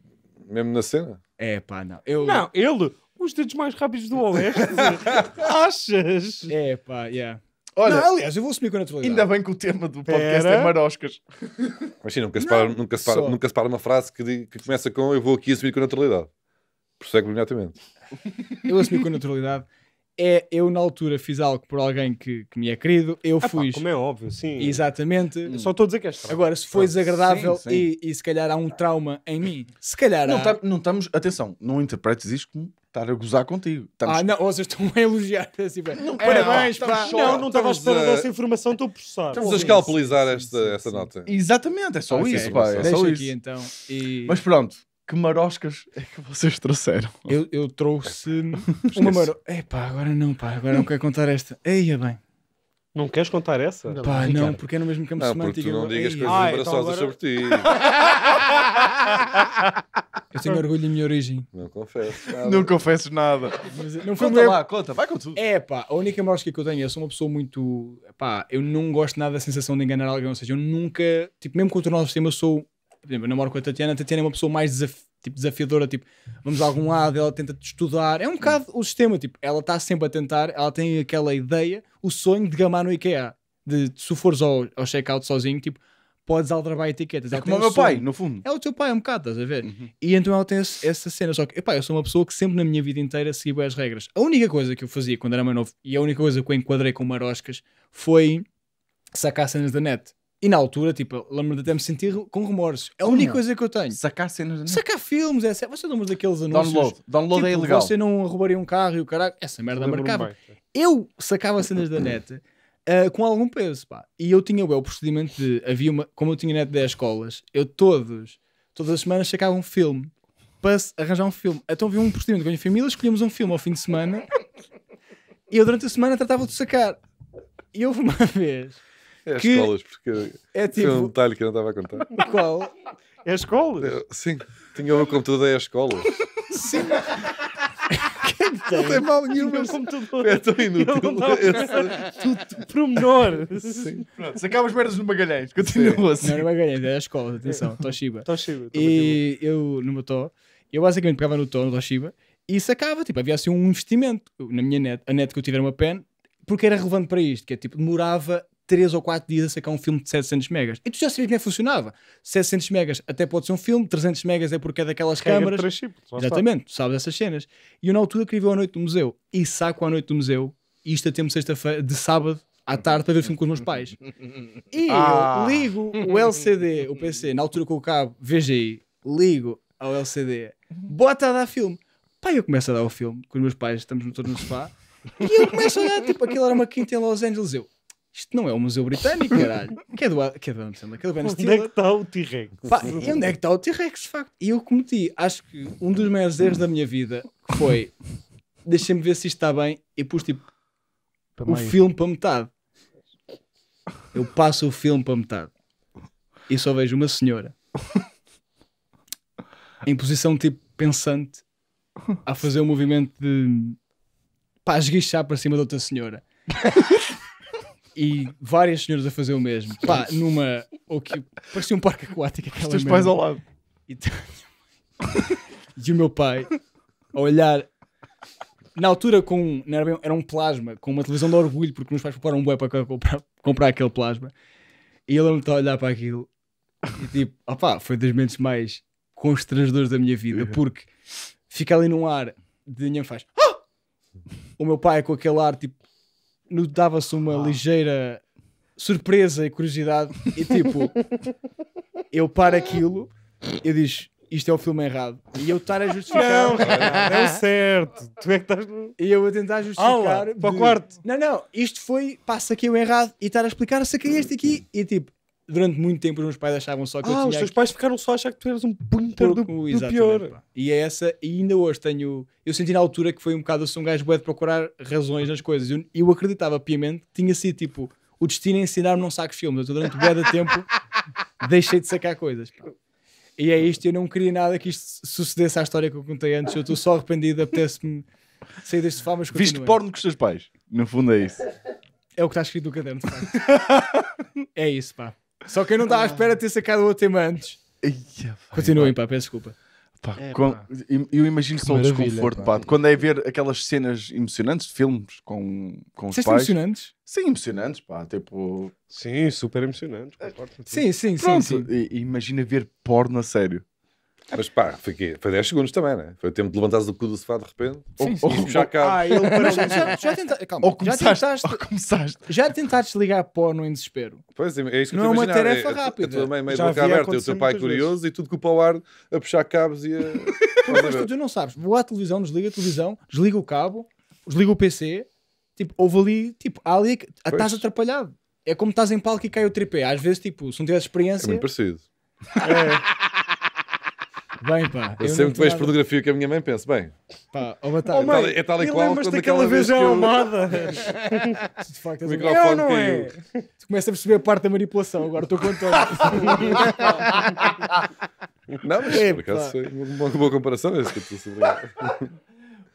mesmo na cena. É, pá, não. Eu... Não, ele, os dedos mais rápidos do Oeste. [laughs] achas? É, pá, yeah. Olha, não, aliás, eu vou assumir com naturalidade. Ainda bem que o tema do podcast é Pera. é maroscas. Mas sim, nunca se, para, nunca, se para, nunca se para uma frase que, que começa com eu vou aqui assumir com naturalidade. prossegue imediatamente. Eu assumi com naturalidade é eu na altura fiz algo por alguém que, que me é querido, eu ah, fui. Como é óbvio, sim. Exatamente. Hum. Só estou a dizer que é estranho. Agora, se foi desagradável sim, sim. E, e, se calhar há um trauma em mim, se calhar não, há... tá, não estamos, atenção, não interpretes isto como estar a gozar contigo. Estamos... Ah, não, vocês estão a elogiar. [laughs] Assim, não, é, parabéns, pá. Não, não estava à espera dessa informação, estou processado. Estamos a escalpelizar esta, esta nota. Exatamente, é só ah, isso, pá. É Deixa só aqui, isso. então. E... Mas pronto, que maroscas é que vocês trouxeram? Eu, eu trouxe [laughs] uma marosca. Epá, agora não, pá, agora não, quero contar esta. Eia bem. Não queres contar essa? Não, pá, não, cara. porque é no mesmo campo não, semântico. Porque tu não digas coisas Ai, ah, embaraçosas então agora... sobre ti. [laughs] eu tenho orgulho da minha origem. Não confesso nada. Não confesso nada. Mas, não conta lá, conta, vai com tudo. É pá, a única marosca que eu tenho, eu sou uma pessoa muito... Pá, eu não gosto nada da sensação de enganar alguém, ou seja, eu nunca... Tipo, mesmo com o tornozelo sistema, eu sou por exemplo, eu namoro com a Tatiana, a Tatiana é uma pessoa mais desaf tipo, desafiadora, tipo, vamos a algum lado, ela tenta estudar, é um bocado o sistema, tipo, ela está sempre a tentar, ela tem aquela ideia, o sonho de gamar no IKEA, de se fores ao, ao check-out sozinho, tipo, podes aldrabar etiquetas. É ela como o meu sonho. pai, no fundo. É o teu pai, é um bocado, estás a ver? Uhum. E então ela tem esse, essa cena, só que, epá, eu sou uma pessoa que sempre na minha vida inteira segui as regras. A única coisa que eu fazia quando era mais novo, e a única coisa que eu enquadrei com maroscas, foi sacar cenas da net. E na altura, tipo, lembro-me até me sentir com remorsos. É a única coisa que eu tenho. Sacar cenas. Sacar filmes, é Você lembra daqueles anúncios? Download. Download é tipo, é ilegal. Você não roubaria um carro e o caralho. Essa merda marcava. Eu sacava cenas da net uh, [clears throat] com algum peso, pá. E eu tinha bem, o procedimento de. Havia uma. Como eu tinha net de 10 escolas, eu todos. Todas as semanas sacava um filme. Para arranjar um filme. Então havia um procedimento com a minha família, escolhíamos um filme ao fim de semana. [laughs] e eu durante a semana tratava de sacar. E houve uma [laughs] vez é as que escolas, porque é tipo... foi um tipo- detalhe que eu não estava a contar. Qual? É as escolas? Sim, tinha o meu computador é as escolas. Sim. Não tem mal nenhum, mas computador. é tão inútil. Tudo promenor. Sim. Pronto, sacava as merdas no Magalhães, continua assim. Não era Magalhães, era é a escola, atenção, Toshiba. Toshiba. E eu, no meu to, eu basicamente pegava no to, no Toshiba, e sacava, tipo, havia assim um investimento. Na minha net, a net que eu tiver uma pen, porque era relevante para isto, que é tipo, demorava 3 ou 4 dias a sacar um filme de 700 megas. E tu já sabias como é que funcionava. 700 megas até pode ser um filme, 300 megas é porque é daquelas Carrega câmaras. Três chips, Exatamente, tu sabes essas cenas. E eu na altura queria ver a noite do museu. E saco a noite do museu, e isto a tempo sexta-feira, de sábado à tarde, para ver filme com os meus pais. [laughs] E ah. eu ligo o LCD, o PC, na altura com o cabo VGI, ligo ao LCD, bota a dar filme. Pai, eu começo a dar o filme, com os meus pais, estamos todos no sofá. E eu começo a olhar, tipo, aquilo era uma quinta em Los Angeles, eu, isto não é o Museu Britânico, caralho. [laughs] que é do, que é do Adam Sandler, que é do Ben Stiller. Onde é que está o T-Rex? E onde é que está o T-Rex, de facto? E eu cometi, acho que um dos maiores erros da minha vida foi deixem-me ver se isto está bem e pus tipo para o meio. filme para metade. Eu passo o filme para metade e só vejo uma senhora em posição tipo pensante a fazer um movimento de pá, esguichar para cima de outra senhora. [laughs] e várias senhoras a fazer o mesmo. Pá, numa. O que parecia um parque aquático aquela Os teus mesma. pais ao lado. E, [laughs] e o meu pai a olhar. Na altura, com, era, bem, era um plasma, com uma televisão de orgulho, porque meus pais pouparam um bué para comprar, comprar aquele plasma. E ele me está a olhar para aquilo e tipo, opá, foi dos momentos mais constrangedores da minha vida, uhum. porque fica ali num ar de ninguém faz. Ah! O meu pai com aquele ar tipo notava-se uma ah. ligeira surpresa e curiosidade. E tipo, [laughs] eu paro aquilo, eu diz isto é o filme errado. E eu estar a justificar. Não, é certo. Tu é que estás. E eu a tentar justificar. Para o quarto. Não, não. Isto foi. Passa aqui o errado. E estar a explicar. Saquei este aqui. E tipo, durante muito tempo os meus pais achavam só que ah, eu tinha. Os teus pais ficaram só a achar que tu eras um punter do, do pior. E é essa, e ainda hoje tenho. Eu senti na altura que foi um bocado. assim um gajo bué de procurar razões nas coisas. Eu, eu acreditava piamente que tinha sido tipo o destino é ensinar-me não saco filmes. Eu durante bué de tempo [laughs] deixei de sacar coisas. Pá. E é isto, eu não queria nada que isto sucedesse à história que eu contei antes. Eu estou só arrependido, apetece-me sair deste fama. Viste porno com os teus pais? No fundo é isso. É o que está escrito no caderno, de facto. [laughs] é isso, pá. Só que eu não estava à ah. espera de ter sacado o tema antes. É é Continuem, pá, peço desculpa. Pá, é, com... Eu imagino que só o desconforto, pá. pá. Quando é ver aquelas cenas emocionantes de filmes com, com os pais. emocionantes? Sim, emocionantes, pá. Tipo... Sim, super emocionantes. Sim, sim, sim. sim. imagina ver porno a sério. Mas pá, foi, quê? foi 10 segundos também, né? Foi o tempo de levantares do cu do sofá de repente. Sim, ou, sim. Ou, já cá. Ah, ele já, já, já, tenta... Calma, ou começaste, já tentaste. Ou começaste. Já tentaste ligar no em desespero. Pois é, é isso que Não eu é uma tarefa é, rápida. A, a tua mãe meio boca aberta, o teu pai curioso vezes. e tudo com o pau ar a puxar cabos e a. Mas tu, não sabes. Vou à televisão, desliga a televisão, desliga o cabo, desliga o PC. Tipo, houve ali. Tipo, há ali. Estás atrapalhado. É como estás em palco e cai o tripé. Às vezes, tipo, se não tiveres experiência. É muito parecido. É. Bem, pá. Eu, eu sempre vejo nada. pornografia que a minha mãe pensa, bem. Pá, oh, tá, oh, mãe, é tal e qual mas daquela vez é Almada. [laughs] De facto, o não, não É. Tu começas a perceber a parte da manipulação, agora estou contente. [laughs] não, mas é, por acaso foi uma boa comparação. É isso que eu estou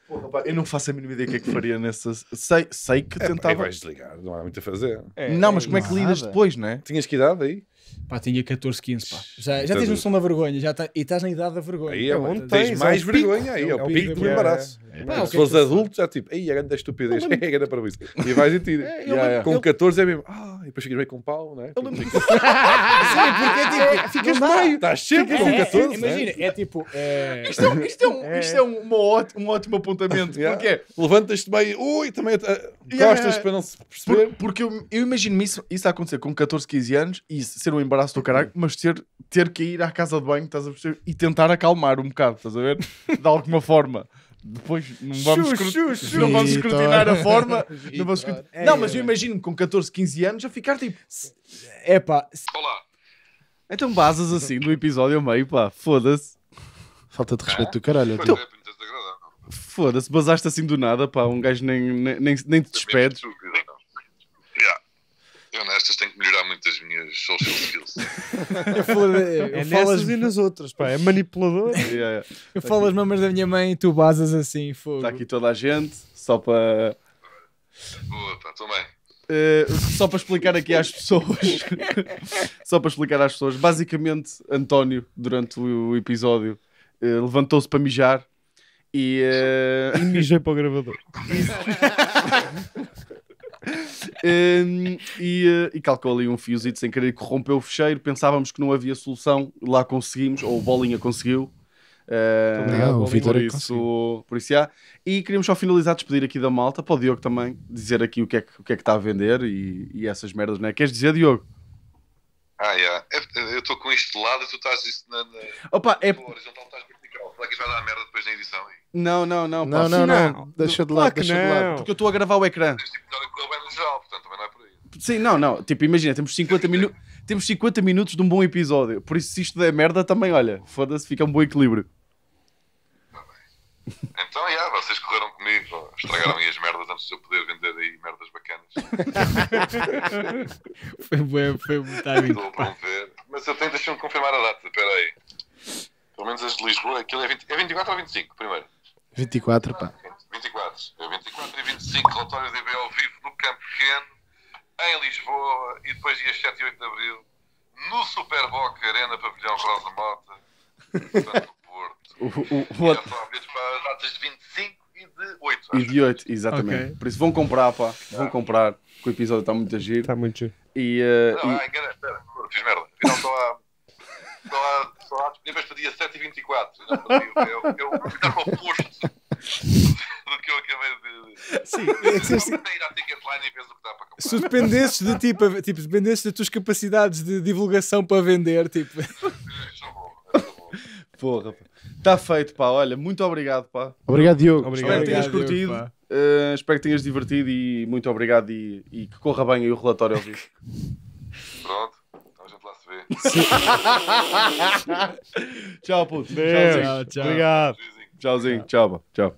Porra, eu não faço a mínima ideia o que é que faria nessa. Sei, sei que é tentava. Aí vais desligar, não há muito a fazer. É, não, mas como é que lidas depois, não é? Tinhas que dar aí? Pá, tinha 14, 15, pá. Já, já tens noção da vergonha, já tá, e estás na idade da vergonha. Aí é onde tens, tens mais vergonha, aí é, é o pico do é. embaraço. É. Se fores adulto, já tipo, aí [laughs] é grande da estupidez, é grande para isso. E vais e tira. Com 14 é mesmo, ah, e depois cheguei com pau, né? Eu lembro tipo, [laughs] Sim, porque é tipo, ficas meio. Estás sempre com 14. Imagina, é tipo. Isto é um ótimo apontamento, porque é, Levantas-te bem, ui, também gostas para não se perceber. Porque eu imagino isso a acontecer com 14, 15 anos e ser o embaraço do caralho, mas ter, ter que ir à casa de banho, estás a perceber? E tentar acalmar um bocado, estás a ver? [laughs] De alguma forma. Depois não vamos, xux, xux, Não vamos escrutinar a forma. [laughs] não, vamos escrutinar. É, não, mas eu é. imagino com 14, 15 anos a ficar tipo. É pá. Olá. Então basas assim do episódio meio, pá. Foda-se. Falta de respeito ah? é? do caralho. Então, Foda-se, basaste assim do nada, pá. Um gajo nem, nem, nem, nem te despede. Eu nestas tenho que melhorar muito as minhas social skills. [laughs] eu falo, eu é e nas outras, pá, é manipulador. [laughs] yeah, yeah. Eu tá falo aqui. as mamas da minha mãe e tu basas assim, fogo. Está aqui toda a gente, só para... Boa, pá, tá estou bem. Uh, só para explicar aqui às pessoas, [laughs] só para explicar às pessoas, basicamente António, durante o episódio, uh, levantou-se para mijar e, uh... e mijei para o gravador um, e, eh, e calcou ali um fiozito sem querer, corrompeu o fecheiro. Pensávamos que não havia solução, lá conseguimos, ou o Bolinha conseguiu. Uh, obrigado, o Vitor por, isso, por isso há. E queríamos só finalizar, despedir aqui da malta, para o Diogo também dizer aqui o que é que, o que, é que está a vender e, e essas merdas, não é? Queres dizer, Diogo? Ah, yeah. É, eu estou com isto de lado e tu estás na, na, Opa, é... horizontal, estás vertical. Será que vai dar merda depois na edição? Hein? Não, não, não. Não, não, não. Deixa de lado, deixa de lado. Porque eu estou a gravar o ecrã. Tipo, é é Sim, não, não. Tipo, imagina, temos 50 minutos. Temos 50 minutos de um bom episódio. Por isso, se isto der merda, também, olha, foda-se, fica um bom equilíbrio. Tá então, já, vocês correram comigo, estragaram aí as merdas antes de eu poder vender aí merdas bacanas. [laughs] foi bom, foi bom timing. Estou Mas eu tenho, deixa-me confirmar a data, peraí. aí. Pelo menos as de Lisboa, aquilo é, 20, é 24 ou 25, primeiro? 24, pá. 24. 24 e 25, relatório de IB ao vivo no Campo Pequeno, em Lisboa, e depois dias 7 e 8 de Abril, no Super Superboc Arena, Pavilhão Rosa Mota, portanto, no Porto. o, o, o, e é só bilhetes para as datas de 25 e de 8. E de 8, é. exatamente. Okay. Por isso vão comprar, pá. Ah. Vão ah. comprar, que o episódio está muito a giro. Está muito giro. E, uh, não, e... ah, engana, espera, fiz merda. Afinal, estou a. Estou a só há disponíveis para dia 7 e 24. É o oposto do que eu acabei de. Sim, é que este... ir à Ticketline e vês o que Se dependesses, de ti, tipo, dependesses tipo, das tuas capacidades de divulgação para vender, tipo. É, é é Porra, está feito, pá. Olha, muito obrigado, pá. Obrigado, Diogo. Obrigado, espero que tenhas curtido, uh, espero que tenhas divertido e muito obrigado. E, e que corra bem aí o relatório ao vivo. Pronto. [laughs] tchau, puto. Tchauzinho. Tchau, tchau. Obrigado. Tchauzinho. Tchau, Tchau.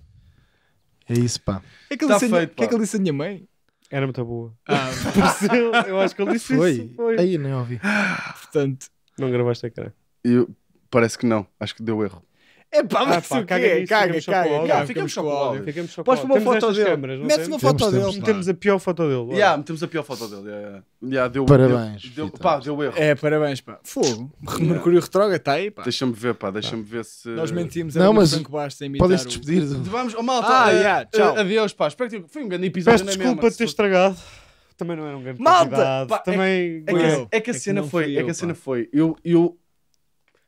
É isso, pá. O que é que ele, Tá disse, a- feito, o que é que ele disse à minha mãe? Era muito boa. Ah, seu, [laughs] eu acho que ele disse Foi. isso. Foi. Aí nem ouvi. portanto, Não gravaste a cara. Eu- Parece que não. Acho que deu erro. É pá, mas ah, pá, o quê? Caga, nisso, caga, caga, caga, caga. Ficamos com o áudio. Ficamos só com Posta uma foto dele. Câmaras, Mete uma foto dele. Metemos a pior foto dele. Yeah, metemos a pior foto dele. Yeah, yeah, deu, parabéns. Deu, deu, pá, deu erro. É, parabéns, pá. Fogo. Mercúrio retrógrado está aí, pá. Deixa-me ver, pá. Deixa-me ver se... Nós mentimos. Não, mas podes despedir. Vamos, oh malta. Ah, já. Eh, tchau. Eh, adeus, pá. Espero que tipo, foi um grande episódio. Peço é desculpa de ter estragado também não era um grande Malta! Pá, é também é, é, que, é, que, a é cena que foi, eu, é que a cena foi, eu, eu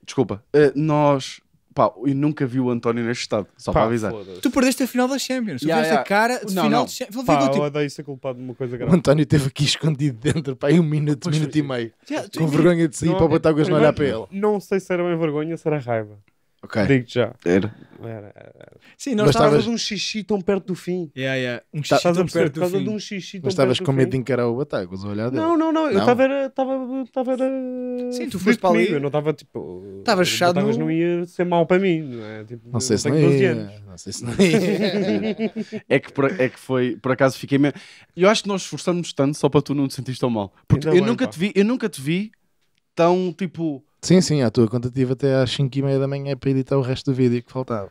desculpa, uh, nós Pá, eu nunca vi o António neste estado, só Pá, para avisar. Tu perdeste a final da Champions, tu yeah, yeah. a cara de não, final não. de Champions. Pá, tipo, odeio ser culpado de uma coisa grave. O António esteve aqui escondido dentro, pá, um minuto, minuto e meio. Yeah, com vergonha de sair não, para botar águas no olhar para ele. Não sei se era bem vergonha, se era raiva. Ok. digo já. Era. Era, era. Sim, nós estávamos estavas- um xixi tão perto do fim. Yeah, yeah. Um tá- xixi tão perto do fim. de um xixi tão Mas estavas com medo de encarar o Batagas, o olhar dele. Não, não, não. Eu estava. era- estava- estava Sim, tu foste para ali. Eu não estava tipo. Estavas chado fechado não ia ser mal para mim. Não, é? Tipo, Não sei se não tenho Não sei se não [laughs] É que, por- é que foi, por acaso fiquei mesmo. Eu acho que nós esforçamos tanto só para tu não te sentires tão mal. Porque eu, bem, nunca te vi, eu nunca te vi tão tipo. Sim, sim, a tua conta tive até às 5h30 da manhã para editar o resto do vídeo que faltava.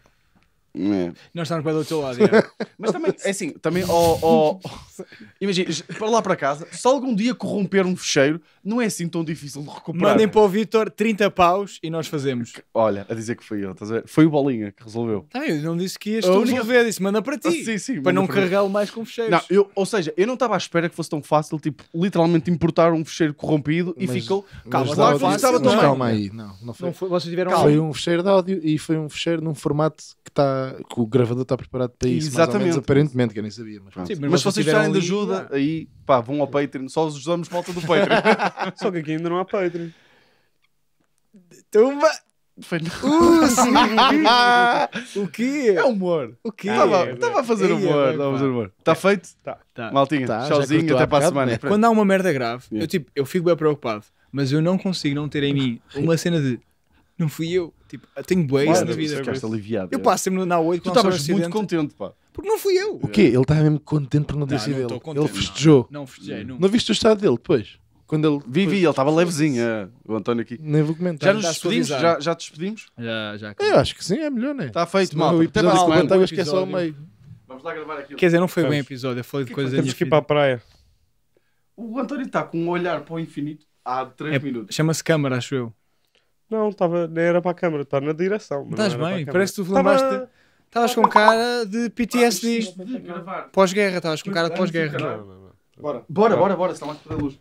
É. Nós estamos para do teu lado, é. [laughs] Mas também, é assim, também, oh, oh, oh, imagina, para lá para casa, se algum dia corromper um fecheiro, não é assim tão difícil de recuperar. Mandem para o Vitor 30 paus e nós fazemos. Olha, a dizer que foi eu, estás a ver? Foi o Bolinha que resolveu. Tá eu não disse que ias única... resolver, disse manda para ti. Ah, sim, sim, para não carregá-lo mais com fecheiros. Não, eu, ou seja, eu não estava à espera que fosse tão fácil, tipo, literalmente importar um fecheiro corrompido mas, e ficou. Calma, estava tão Calma aí, não, não foi. Não foi, vocês tiveram calma. Foi um fecheiro de áudio e foi um fecheiro num formato que está que o gravador está preparado para isso, Exatamente. Menos, aparentemente, que eu nem sabia. Mas, Sim, mas, mas se vocês precisarem de ajuda, aí pá, vão ao Patreon, só os usamos malta do Patreon. [laughs] só que aqui ainda não há Patreon. Tumba! Então, Foi... Uh, [laughs] o quê? É humor. O quê? Estava a fazer humor. Estava a fazer humor. Está feito? Tá. tá. Maltinha, tá, tchauzinho, até para a semana. Né? Quando há uma merda grave, eu, tipo, eu fico bem preocupado, mas eu não consigo não ter em mim uma cena de não fui eu. Tipo, tenho bué na vida. Ficaste aliviado. Eu é. passo sempre na 8 Tu estavas muito contente, pá. Porque não fui eu. O quê? Ele estava tá mesmo contente por não ter sido ele. ele festejou. Não, não festejei, não. Não viste o estado dele depois? Quando ele vivi, ele estava levezinho, é. o António aqui. Nem vou comentar. Já nos tá despedimos? Já, já despedimos? Já, já. Claro. Eu acho que sim, é melhor, né? Está feito, mal. está mal Vamos lá gravar aquilo. Quer dizer, não foi Vamos. bem episódio, foi de coisas. Temos que ir para a praia. O António está com um olhar para o infinito há 3 é, minutos. Chama-se câmara, acho eu. Não, tava, nem era para a câmara, está na direção. Estás bem, parece que tu lembraste. Estavas com cara de PTSD. Pós-guerra, estavas com cara de pós-guerra. Bora, bora, bora, bora, está mais perder a luz.